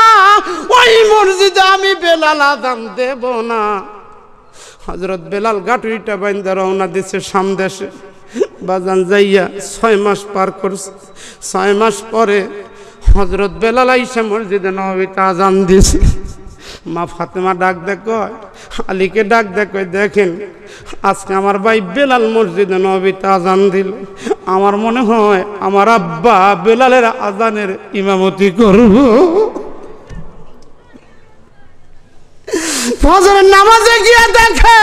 ওই মসজিদে আমি বেলাল আজান দেব না হজরত বেলাল গাটুরিটা বাইন্দা রওনা দিছে সামদেশে বাজান যাইয়া ছয় মাস পার করছে ছয় মাস পরে হজরত বেলাল আইসা মসজিদে নবীতে আজান দিয়েছে মা ফাতেমা ডাক কয় আলীকে ডাক দেখো দেখেন আজকে আমার ভাই বেলাল মসজিদে নবীতে আজান দিল আমার মনে হয় আমার আব্বা বেলালের আজানের ইমামতি করব ফজরের নামাজে গিয়ে দেখে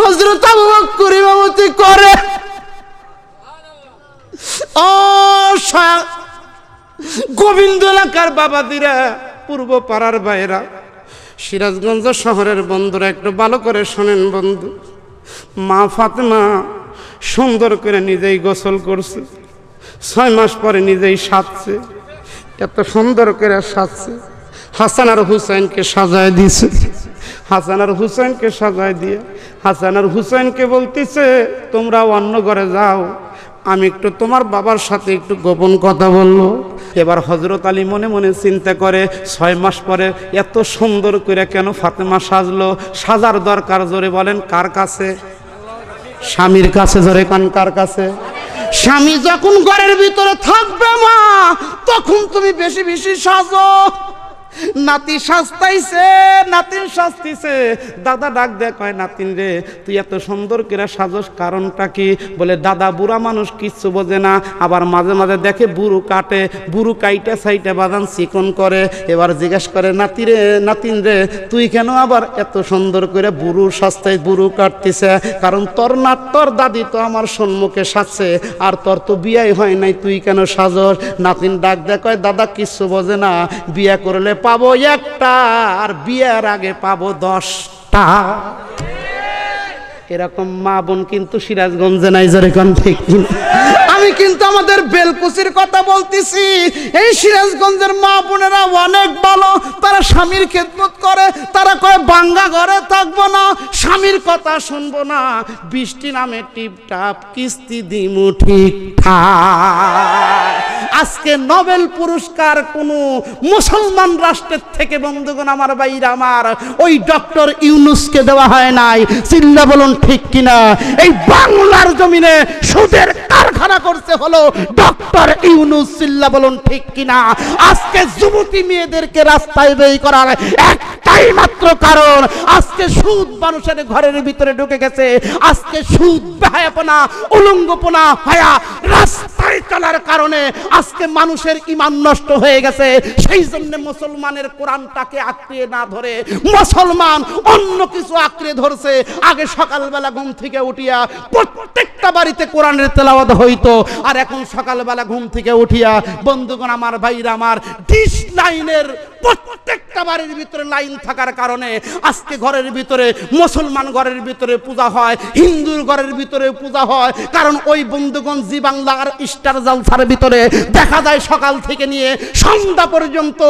হজরত আবু বকর ইমামতি করে ও গোবিন্দ এলাকার দিরা পূর্ব পাড়ার বাইরা সিরাজগঞ্জ শহরের বন্ধুরা একটু ভালো করে শোনেন বন্ধু মা ফাতেমা সুন্দর করে নিজেই গোসল করছে ছয় মাস পরে নিজেই সাজছে এত সুন্দর করে সাজছে হাসান আর হুসাইনকে সাজায় দিছে হাসান আর হুসাইনকে সাজায় দিয়ে হাসান আর হুসাইনকে বলতেছে তোমরা অন্য ঘরে যাও আমি একটু তোমার বাবার সাথে একটু গোপন কথা বললো এবার হজরত আলী মনে মনে চিন্তা করে ছয় মাস পরে এত সুন্দর করে কেন ফাতেমা সাজলো সাজার দরকার জোরে বলেন কার কাছে স্বামীর কাছে জোরে কান কার কাছে স্বামী যখন ঘরের ভিতরে থাকবে মা তখন তুমি বেশি বেশি সাজো নাতি সাজতাইছে নাতিন সাজতিছে দাদা ডাক দেয় কয় নাতিন রে তুই এত সুন্দর করে সাজস কারণটা কি বলে দাদা বুড়া মানুষ কিচ্ছু বোঝে না আবার মাঝে মাঝে দেখে বুড়ো কাটে বুড়ো কাইটা সাইটে বাদান চিকন করে এবার জিজ্ঞেস করে নাতি রে নাতিন রে তুই কেন আবার এত সুন্দর করে বুড়ো সাজতাই বুড়ো কাটতিছে কারণ তোর না তোর দাদি তো আমার সম্মুখে সাজছে আর তোর তো বিয়াই হয় নাই তুই কেন সাজস নাতিন ডাক দেয় কয় দাদা কিচ্ছু বোঝে না বিয়ে করলে পাবো একটা আর বিয়ের আগে পাবো দশটা এরকম মা বোন কিন্তু সিরাজগঞ্জে নাই যারে কনফ্লিক্ট আমি কিন্তু আমাদের বেলকুচির কথা বলতেছি এই সিরাজগঞ্জের মা বোনেরা অনেক ভালো তারা স্বামীর খেদমত করে তারা কয়ে বাঙ্গা ঘরে থাকবো না স্বামীর কথা শুনবো না বৃষ্টি নামে টিপটাপ কিস্তি দিমু ঠিক আজকে নোবেল পুরস্কার কোন মুসলমান রাষ্ট্রের থেকে বন্ধুগণ আমার বাইর আমার ওই ডক্টর ইউনুসকে দেওয়া হয় নাই চিল্লা বলুন ঠিক কিনা এই বাংলার জমিনে সুদের কারখানা করছে করছে হলো ডক্টর ইউনুস সিল্লা বলুন ঠিক কিনা আজকে যুবতী মেয়েদেরকে রাস্তায় বেই করার একটাই মাত্র কারণ আজকে সুদ মানুষের ঘরের ভিতরে ঢুকে গেছে আজকে সুদ বেহায়াপনা উলঙ্গপনা হায়া রাস্তা চলার কারণে আজকে মানুষের ইমান নষ্ট হয়ে গেছে সেই জন্য মুসলমানের কোরআনটাকে আঁকড়িয়ে না ধরে মুসলমান অন্য কিছু আঁকড়ে ধরছে আগে সকালবেলা ঘুম থেকে উঠিয়া প্রত্যেকটা বাড়িতে কোরআনের তেলাওয়াত হইতো আর এখন সকালবেলা ঘুম থেকে উঠিয়া বন্ধুগণ আমার ভাইরা আমার ডিশ লাইনের প্রত্যেকটা বাড়ির ভিতরে লাইন থাকার কারণে আজকে ঘরের ভিতরে মুসলমান ঘরের ভিতরে পূজা হয় হিন্দুর ঘরের ভিতরে পূজা হয় কারণ ওই বন্ধুগণ জি বাংলার স্টার জালসার ভিতরে দেখা যায় সকাল থেকে নিয়ে সন্ধ্যা পর্যন্ত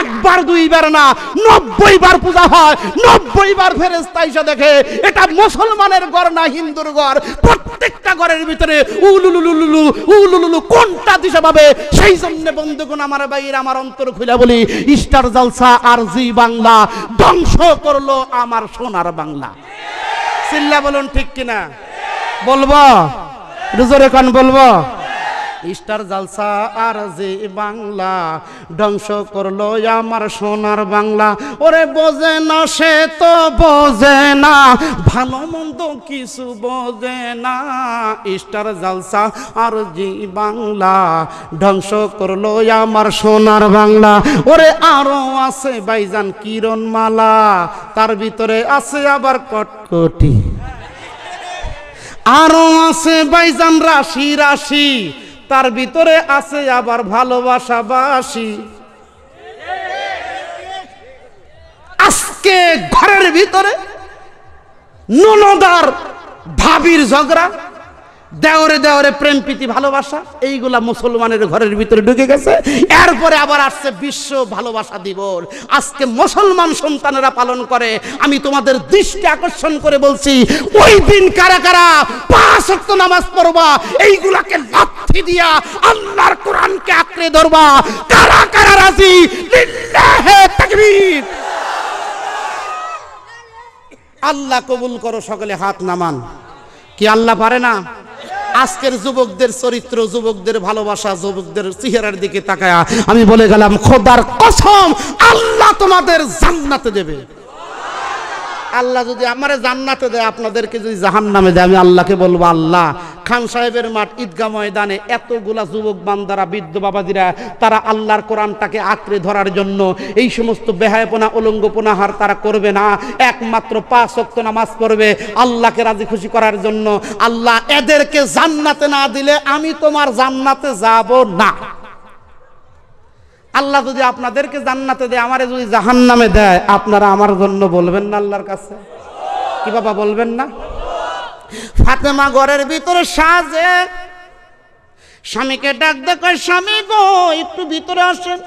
একবার দুইবার না নব্বই বার পূজা হয় নব্বই বার ফেরেস্তা এসে দেখে এটা মুসলমানের গড় না হিন্দুর গড় প্রত্যেকটা ঘরের ভিতরে উলুলুলুলু উলুলুলু কোনটা দিশা পাবে সেই জন্য বন্ধুগুণ আমার বাইর আমার অন্তর খুলে বলি ইস্টার জালসা আর জি বাংলা ধ্বংস করলো আমার সোনার বাংলা চিল্লা বলুন ঠিক কিনা বলবো জোরে কান বলবো ইস্টার জালসা আর যে বাংলা ধ্বংস করলো আমার সোনার বাংলা ওরে বোঝে না সে তো বোঝে না ভালো মন্দ কিছু বোঝে না ইস্টার জালসা আর যে বাংলা ধ্বংস করলো আমার সোনার বাংলা ওরে আরো আছে বাইজান কিরণ মালা তার ভিতরে আছে আবার কটকটি আরো আছে বাইজান রাশি রাশি তার ভিতরে আছে আবার ভালোবাসাবাসি আজকে ঘরের ভিতরে ননদার ভাবির ঝগড়া দেওরে দেওরে প্রেম প্রীতি ভালোবাসা এইগুলা মুসলমানের ঘরের ভিতরে ঢুকে গেছে এরপরে আবার আসছে বিশ্ব ভালোবাসা দিবস আজকে মুসলমান সন্তানেরা পালন করে আমি তোমাদের দৃষ্টি আকর্ষণ করে বলছি ওই দিন কারা কারা পাঁচ নামাজ পড়বা এইগুলাকে লাথি দিয়া আল্লাহর কোরআনকে আঁকড়ে ধরবা কারা কারা রাজি লিল্লাহে তাকবীর আল্লাহ কবুল করো সকলে হাত নামান কি আল্লাহ পারে না আজকের যুবকদের চরিত্র যুবকদের ভালোবাসা যুবকদের চেহারার দিকে তাকায়া আমি বলে গেলাম খোদার কসম আল্লাহ তোমাদের জান্নাতে দেবে আল্লাহ যদি আমার জান্নাতে দেয় আপনাদেরকে যদি জাহান নামে দেয় আমি আল্লাহকে বলবো আল্লাহ খান সাহেবের মাঠ ঈদগা ময়দানে এতগুলা যুবক বান্দারা বৃদ্ধ বাবাজিরা তারা আল্লাহর কোরআনটাকে আঁকড়ে ধরার জন্য এই সমস্ত বেহায়পনা অলঙ্গপনা হার তারা করবে না একমাত্র পাঁচ শক্ত নামাজ পড়বে আল্লাহকে রাজি খুশি করার জন্য আল্লাহ এদেরকে জান্নাতে না দিলে আমি তোমার জান্নাতে যাব না আল্লাহ যদি আপনাদেরকে জান্নাতে দেয় আমারে যদি জাহান নামে দেয় আপনারা আমার জন্য বলবেন না আল্লাহর কাছে কি বাবা বলবেন না ফাতেমা ঘরের ভিতরে সাজে স্বামীকে ডাক দেখ স্বামী গো একটু ভিতরে আসেন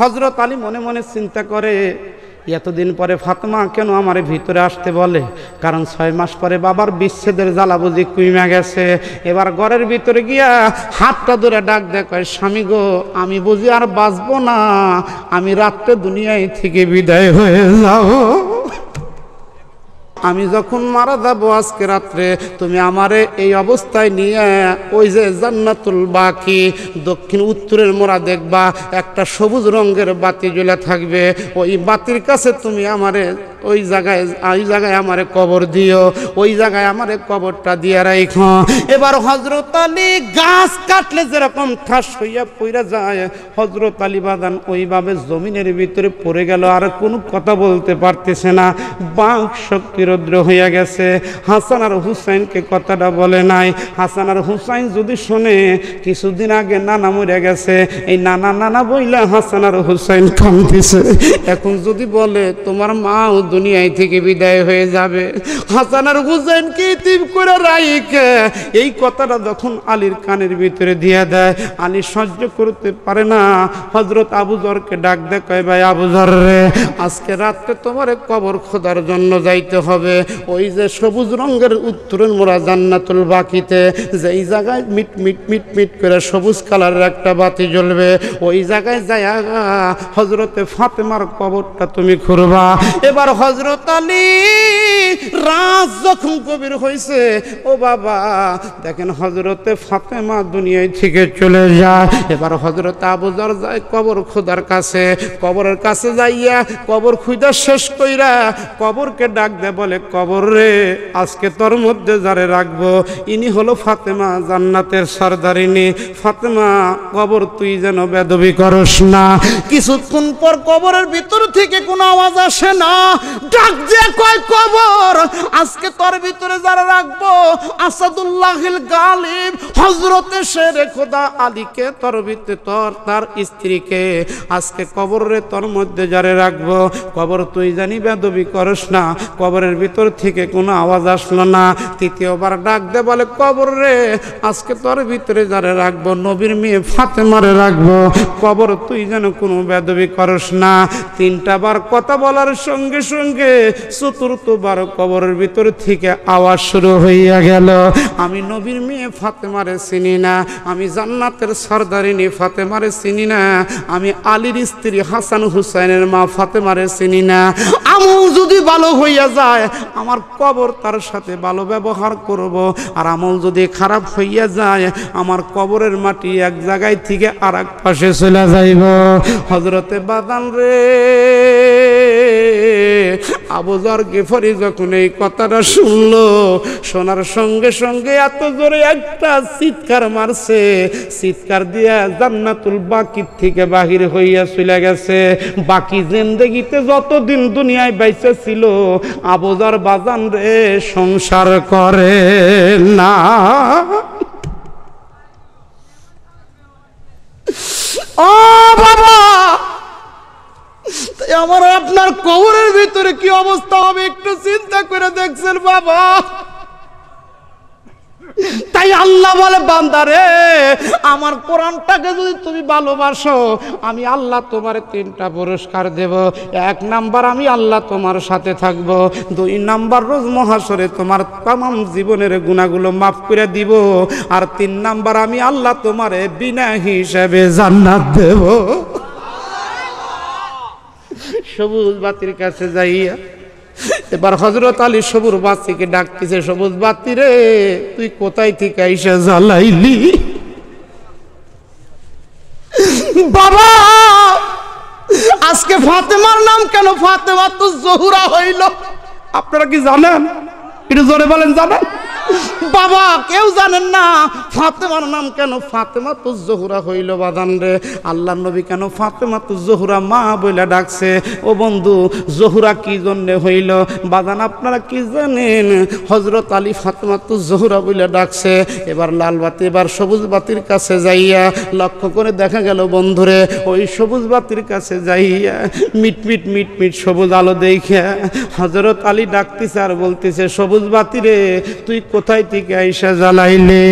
হজরত আলী মনে মনে চিন্তা করে এতদিন পরে ফাতমা কেন আমার ভিতরে আসতে বলে কারণ ছয় মাস পরে বাবার বিচ্ছেদের জ্বালা বুঝি কুইমে গেছে এবার ঘরের ভিতরে গিয়া হাতটা ধরে ডাক দেখায় স্বামী গো আমি বুঝি আর বাঁচবো না আমি রাত্রে দুনিয়ায় থেকে বিদায় হয়ে যাবো আমি যখন মারা যাবো আজকে রাত্রে তুমি আমারে এই অবস্থায় নিয়ে ওই যে জান্নাতুল বাকি দক্ষিণ উত্তরের মোড়া দেখবা একটা সবুজ রঙের বাতি জ্বলে থাকবে ওই বাতির কাছে তুমি আমারে ওই জায়গায় ওই জায়গায় আমারে কবর দিও ওই জায়গায় আমারে কবরটা দিয়ে রাখ এবার হজরত আলী গাছ কাটলে যেরকম ঠাস হইয়া পইরা যায় হজরত আলী বাদান ওইভাবে জমিনের ভিতরে পড়ে গেল আর কোনো কথা বলতে পারতেছে না বাক শক্তির রৌদ্র হইয়া গেছে হাসান আর হুসাইনকে কথাটা বলে নাই হাসান আর হুসাইন যদি শোনে কিছুদিন আগে নানা মরে গেছে এই নানা নানা বইলা হাসান আর হুসাইন কান্দিছে এখন যদি বলে তোমার মাও দুনিয়ায় থেকে বিদায় হয়ে যাবে হাসান আর হুসাইনকে তিপ করে রাইকে এই কথাটা যখন আলীর কানের ভিতরে দিয়া দেয় আলী সহ্য করতে পারে না হজরত জরকে ডাক দেয় কয় ভাই জর রে আজকে রাত্রে তোমার কবর খোদার জন্য যাইতে হবে হবে ওই যে সবুজ রঙের উত্তরণ মোরা জান্নাতুল বাকিতে যেই জায়গায় মিট মিট মিট মিট করে সবুজ কালারের একটা বাতি জ্বলবে ওই জায়গায় যায়া হজরতে ফাতেমার কবরটা তুমি খুঁড়বা এবার হজরত আলী রাজ যখন কবির হয়েছে ও বাবা দেখেন হজরতে ফাতেমা দুনিয়ায় থেকে চলে যায় এবার হজরত আবুজার যায় কবর খোদার কাছে কবরের কাছে যাইয়া কবর খুঁজা শেষ কইরা কবরকে ডাক দে বলে কবর রে আজকে তোর মধ্যে যারে রাখবো ইনি হলো ফাতেমা জান্নাতের সর্দারিনী ফাতেমা কবর তুই যেন বেদবি করস না কিছুক্ষণ পর কবরের ভিতর থেকে কোনো আওয়াজ আসে না ডাক যে কয় কবর আজকে তোর ভিতরে যারা রাখবো আসাদুল্লাহিল গালিব হজরতে শেরে খোদা আলীকে তোর ভিতরে তোর তার স্ত্রীকে আজকে কবর রে তোর মধ্যে যারে রাখবো কবর তুই জানি বেদবি করস না কবরের ভিতর থেকে কোনো আওয়াজ আসলো না তৃতীয়বার ডাক দে বলে কবর রে আজকে তোর ভিতরে যারে রাখবো নবীর মেয়ে ফাতে মারে রাখবো কবর তুই যেন কোনো বেদবি করস না তিনটা বার কথা বলার সঙ্গে সঙ্গে চতুর্থবার কবরের ভিতর থেকে আওয়াজ শুরু হইয়া গেল আমি নবীর মেয়ে ফাতেমারে চিনি না আমি জান্নাতের সর্দারিনী ফাতেমারে চিনি না আমি আলীর স্ত্রী হাসান হুসাইনের মা ফাতেমারে চিনি না আমু যদি ভালো হইয়া যায় আমার কবর তার সাথে ভালো ব্যবহার করব আর আমল যদি খারাপ হইয়া যায় আমার কবরের মাটি এক জায়গায় থেকে আর এক পাশে চলে যাইব হজরতে বাদাল রে আবুজার গেফারি যখন এই কথাটা শুনল শোনার সঙ্গে সঙ্গে এত জোরে একটা চিৎকার মারছে চিৎকার দিয়া জান্নাতুল বাকির থেকে বাহির হইয়া চলে গেছে বাকি জিন্দগিতে যতদিন দুনিয়ায় বাইসে ছিল আবুজার বাজান রে সংসার করে না ও বাবা আমার আপনার কবরের ভিতরে কি অবস্থা হবে একটু চিন্তা করে দেখছেন বাবা তাই আল্লাহ বলে বান্দারে আমার কোরআনটাকে যদি তুমি ভালোবাসো আমি আল্লাহ তোমার তিনটা পুরস্কার দেব এক নাম্বার আমি আল্লাহ তোমার সাথে থাকব দুই নাম্বার রোজ মহাসরে তোমার তাম জীবনের গুণাগুলো মাফ করে দিব আর তিন নাম্বার আমি আল্লাহ তোমারে বিনা হিসাবে জান্নাত দেব সবুজ বাতির কাছে যাইয়া এবার হজরত আলী সবুর বাতিকে ডাকতেছে সবুজ বাতি রে তুই কোথায় থেকে আইসা জ্বালাইলি বাবা আজকে ফাতেমার নাম কেন ফাতেমা তো জহুরা হইল আপনারা কি জানেন একটু জোরে বলেন জানেন বাবা কেউ জানেন না ফাতেমার নাম কেন ফাতেমা তো জহুরা হইল বাদান রে আল্লাহ নবী কেন ফাতেমা তো জহুরা মা বলে ডাকছে ও বন্ধু জহুরা কি জন্যে হইল বাদান আপনারা কি জানেন হজরত আলী ফাতেমা তো জহুরা বলে ডাকছে এবার লাল বাতি এবার সবুজ বাতির কাছে যাইয়া লক্ষ্য করে দেখা গেল বন্ধুরে ওই সবুজ বাতির কাছে যাইয়া মিটমিট মিটমিট সবুজ আলো দেখিয়া হজরত আলী ডাকতেছে আর বলতেছে সবুজ বাতিরে তুই কোথায় থেকে আইসা জ্বালাইলে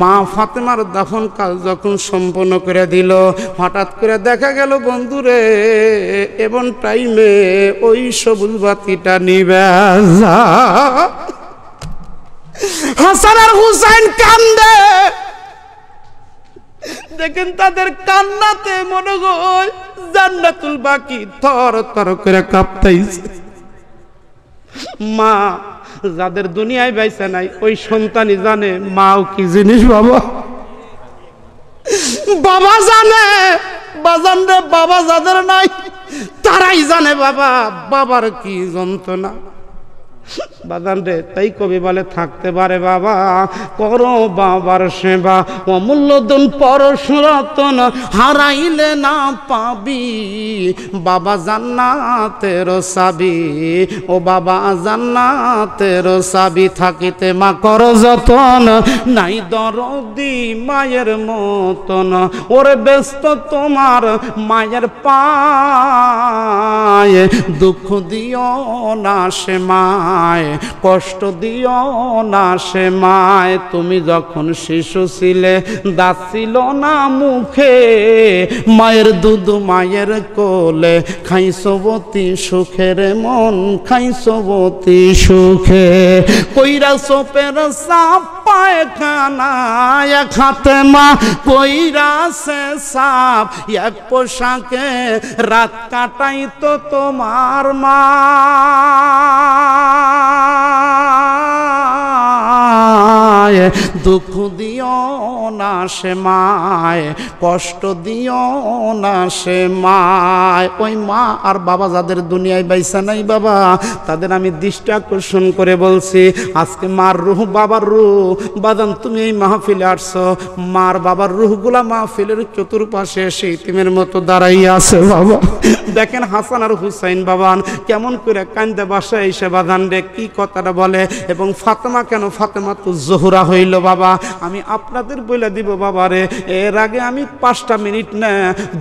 মা ফাতেমার দাফন কাল যখন সম্পন্ন করে দিল হঠাৎ করে দেখা গেল বন্ধুরে এবং টাইমে ওই সবুজ বাতিটা নিবে হাসান আর হুসাইন কান্দে দেখেন তাদের কান্নাতে মনে হয় জান্নাতুল বাকি থর থর করে কাঁপতাইছে মা যাদের দুনিয়ায় বেঁচে নাই ওই সন্তানই জানে মাও কি জিনিস বাবা বাবা জানে বাজান রে বাবা যাদের নাই তারাই জানে বাবা বাবার কি যন্ত্রণা বাদান রে তাই কবি বলে থাকতে পারে বাবা করো বাবার সেবা দুন পরশুরাতন হারাইলে না পাবি বাবা জান্নাতের সাবি ও বাবা জান্নাতের সাবি থাকিতে মা কর যতন নাই দরদি মায়ের মতন ওরে ব্যস্ত তোমার মায়ের পায় দুঃখ দিও না সে মায় কষ্ট দিও না সে মায় তুমি যখন শিশু ছিলে দাঁত ছিল না মুখে মায়ের দুধ মায়ের কোলে সবতি সুখের মন খাইসবতী সুখে কইরা সোপের সাপ পায়খানা এক হাতে মা কইরা সে সাপ এক পোশাকে রাত কাটাই তো তোমার মা 啊。মায় দুঃখ দিও না সে মায় কষ্ট দিও না সে মায় ওই মা আর বাবা যাদের দুনিয়ায় বাইসা নাই বাবা তাদের আমি দৃষ্টি আকর্ষণ করে বলছি আজকে মার রুহ বাবার রুহ বাদাম তুমি এই মাহফিলে আসছো মার বাবার রুহগুলা মাহফিলের চতুর্পাশে এসে তিমের মতো দাঁড়াইয়া আছে বাবা দেখেন হাসান আর হুসাইন বাবান কেমন করে কান্দে বাসায় এসে বাঁধান রে কি কথাটা বলে এবং ফাতেমা কেন ফাতেমা তো জহুরা হইল বাবা আমি আপনাদের বলে দিব বাবা রে এর আগে আমি পাঁচটা মিনিট না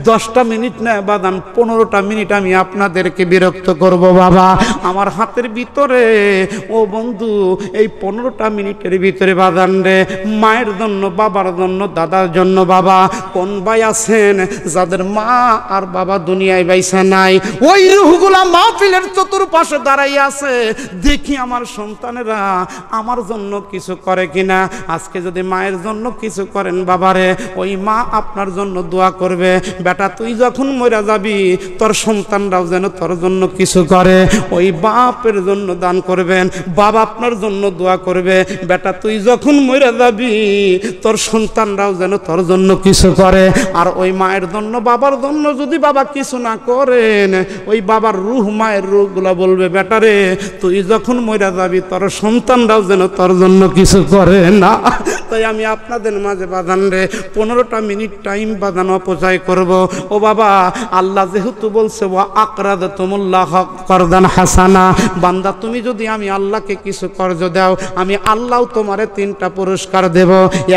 দশটা মিনিট না বাদাম পনেরোটা মিনিট আমি আপনাদেরকে বিরক্ত করব বাবা আমার হাতের ভিতরে ও বন্ধু এই পনেরোটা মিনিটের ভিতরে বাদান রে মায়ের জন্য বাবার জন্য দাদার জন্য বাবা কোন ভাই আছেন যাদের মা আর বাবা দুনিয়ায় বাইছে নাই ওই রুহগুলা মাহফিলের চতুর্পাশে দাঁড়াই আছে দেখি আমার সন্তানেরা আমার জন্য কিছু করে কি না আজকে যদি মায়ের জন্য কিছু করেন বাবারে ওই মা আপনার জন্য দোয়া করবে বেটা তুই যখন মরা যাবি তোর সন্তানরাও যেন তোর জন্য কিছু করে ওই বাপের জন্য দান করবেন বাবা আপনার জন্য দোয়া করবে বেটা তুই যখন মরা যাবি তোর সন্তানরাও যেন তোর জন্য কিছু করে আর ওই মায়ের জন্য বাবার জন্য যদি বাবা কিছু না করেন ওই বাবার রুহ মায়ের রুহগুলো বলবে বেটারে তুই যখন মরা যাবি তোর সন্তানরাও যেন তোর জন্য কিছু করে যাবে না তাই আমি আপনাদের মাঝে বাঁধান রে পনেরোটা মিনিট টাইম বাঁধান অপচয় করব ও বাবা আল্লাহ যেহেতু বলছে ও আকরাদ তুমুল্লাহ করদান হাসানা বান্দা তুমি যদি আমি আল্লাহকে কিছু কর্য দাও আমি আল্লাহ তোমারে তিনটা পুরস্কার দেব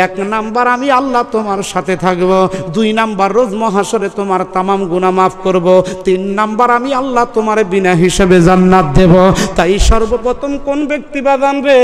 এক নাম্বার আমি আল্লাহ তোমার সাথে থাকব দুই নাম্বার রোজ মহাসরে তোমার তামাম গুণা মাফ করব তিন নাম্বার আমি আল্লাহ তোমারে বিনা হিসেবে জান্নাত দেব তাই সর্বপ্রথম কোন ব্যক্তি বাদান রে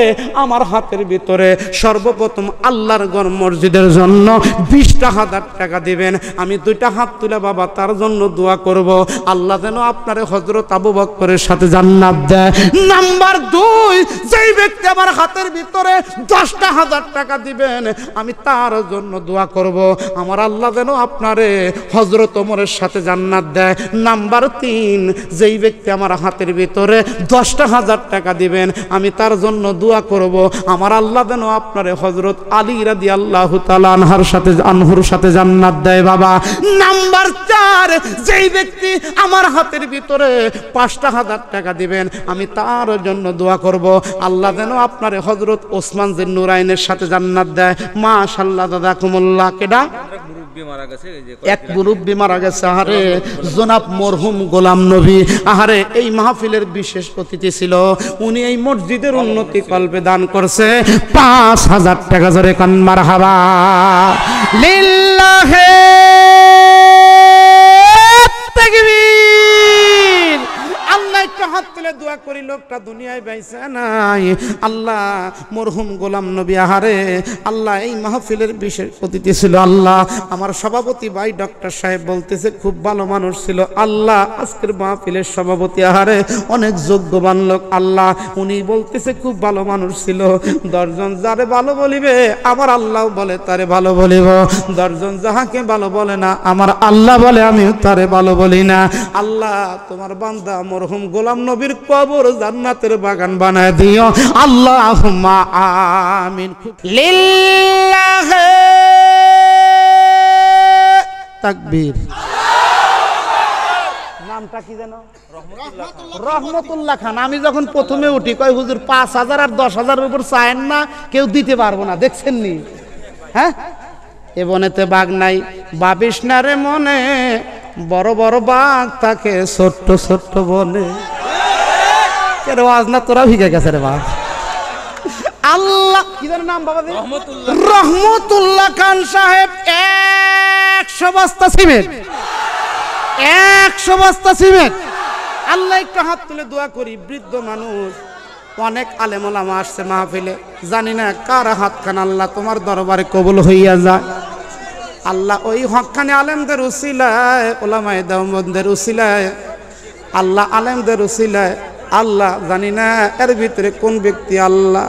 আমার হাতের ভিতরে সর্বপ্রথম আল্লাহর গড় মসজিদের জন্য বিশটা হাজার টাকা দিবেন আমি দুইটা হাত তুলে বাবা তার জন্য দোয়া করব আল্লাহ যেন আপনার হজরত আবু বক্করের সাথে জান্নাত দেয় নাম্বার দুই যেই ব্যক্তি আমার হাতের ভিতরে দশটা হাজার টাকা দিবেন আমি তার জন্য দোয়া করব আমার আল্লাহ যেন আপনারে হজরত ওমরের সাথে জান্নাত দেয় নাম্বার তিন যেই ব্যক্তি আমার হাতের ভিতরে দশটা হাজার টাকা দিবেন আমি তার জন্য দোয়া করব আমার আল্লাহ যেন আপনারে হজরত আলী রাদি আল্লাহ আনহার সাথে আনহুর সাথে জান্নাত দেয় বাবা নাম্বার চার যেই ব্যক্তি আমার হাতের ভিতরে পাঁচটা হাজার টাকা দিবেন আমি তার জন্য দোয়া করব আল্লাহ যেন আপনারে হজরত ওসমান জিন্নুরাইনের নুরাইনের সাথে জান্নাত দেয় মাশাল্লাহ দাদা কুমুল্লাহ কেডা এক মুরব্বী মারা গেছে আহারে জোনাব মরহুম গোলাম নবী আহারে এই মাহফিলের বিশেষ অতিথি ছিল উনি এই মসজিদের উন্নতি কল্পে দান করছে পাঁচ হাজার টাকা ধরে কান্মার হাবা লিল্লাহে হাত তুলে দোয়া করি লোকটা দুনিয়ায় বাইছে নাই আল্লাহ মরহুম গোলাম নবী আহারে আল্লাহ এই মাহফিলের বিশেষ অতিথি ছিল আল্লাহ আমার সভাপতি ভাই ডক্টর সাহেব বলতেছে খুব ভালো মানুষ ছিল আল্লাহ আজকের মাহফিলের সভাপতি আহারে অনেক যোগ্যবান লোক আল্লাহ উনি বলতেছে খুব ভালো মানুষ ছিল দশজন যারে ভালো বলিবে আমার আল্লাহ বলে তারে ভালো বলিব দশজন যাহাকে ভালো বলে না আমার আল্লাহ বলে আমি তারে ভালো বলি না আল্লাহ তোমার বান্দা মরহুম গোলাম গোলাম নবীর কবর জান্নাতের বাগান বানায় দিও আল্লাহ আমিন তাকবীর রহমতুল্লাহ খান আমি যখন প্রথমে উঠি কয় হুজুর পাঁচ হাজার আর দশ হাজারের উপর চায়েন না কেউ দিতে পারবো না দেখছেন নি হ্যাঁ এ বনেতে বাঘ নাই বাবিস না রে মনে বড় বড় বাঘ তাকে ছোট্ট ছোট্ট বনে তোরা ভিগে গেছে রে আল্লাহ নাম বাবা খান সাহেব একশো বস্তা একশো বস্তা আল্লাহ হাত তুলে করি বৃদ্ধ মানুষ অনেক আলেমোলামা আসছে মাহফিলে জানি না কার হাতখান আল্লাহ তোমার দরবারে কবুল হইয়া যায় আল্লাহ ওই হকখানে আলেমদের উসিলায় ওলামায় দামদের উসিলায় আল্লাহ আলেমদের উসিলায় আল্লাহ জানি না এর ভিতরে কোন ব্যক্তি আল্লাহ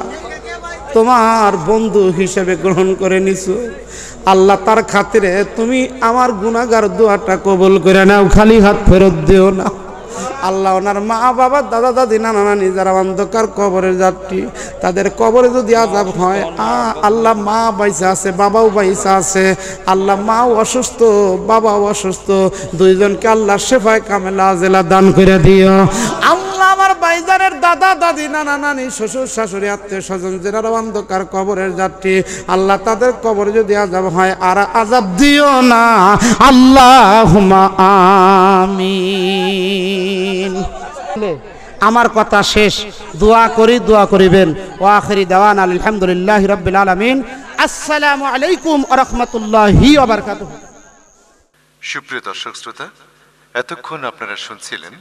তোমার বন্ধু হিসেবে গ্রহণ করে নিছো আল্লাহ তার খাতিরে তুমি আমার গুণাগার দোয়াটা কবল করে নাও খালি হাত ফেরত দিও না আল্লাহ ওনার মা বাবা দাদা দাদি নানা নানি যারা অন্ধকার কবরের যাত্রী তাদের কবরে যদি আজাব হয় আ আল্লাহ মা বাইসা আছে বাবাও বাইসা আছে আল্লাহ মাও অসুস্থ বাবাও অসুস্থ দুইজনকে আল্লাহ শেফায় কামেলা জেলা দান করে দিও আল্লাহ আমার বাইজারের দাদা দাদি নানা নানি শ্বশুর শাশুড়ি আত্মীয় স্বজন যারা অন্ধকার কবরের যাত্রী আল্লাহ তাদের কবরে যদি আজাব হয় আর আজাব দিও না আল্লাহ আমি আমিন আমার কথা শেষ দোয়া করি দোয়া করিবেন ওয়াখরি দেওয়ান আলহামদুলিল্লাহ রবিল আলমিন আসসালামু আলাইকুম রহমতুল্লাহি সুপ্রিয় দর্শক শ্রোতা এতক্ষণ আপনারা শুনছিলেন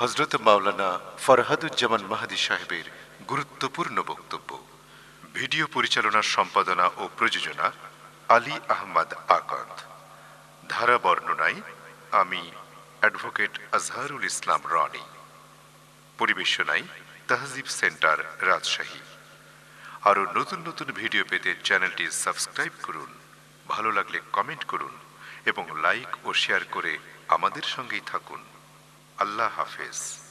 হজরত মাওলানা ফরহাদুজ্জামান মাহাদি সাহেবের গুরুত্বপূর্ণ বক্তব্য ভিডিও পরিচালনার সম্পাদনা ও প্রযোজনা আলী আহমদ আকন্দ ধারা বর্ণনায় আমি অ্যাডভোকেট আজহারুল ইসলাম রনি পরিবেশনায় তাহজিব সেন্টার রাজশাহী আরও নতুন নতুন ভিডিও পেতে চ্যানেলটি সাবস্ক্রাইব করুন ভালো লাগলে কমেন্ট করুন এবং লাইক ও শেয়ার করে আমাদের সঙ্গেই থাকুন আল্লাহ হাফেজ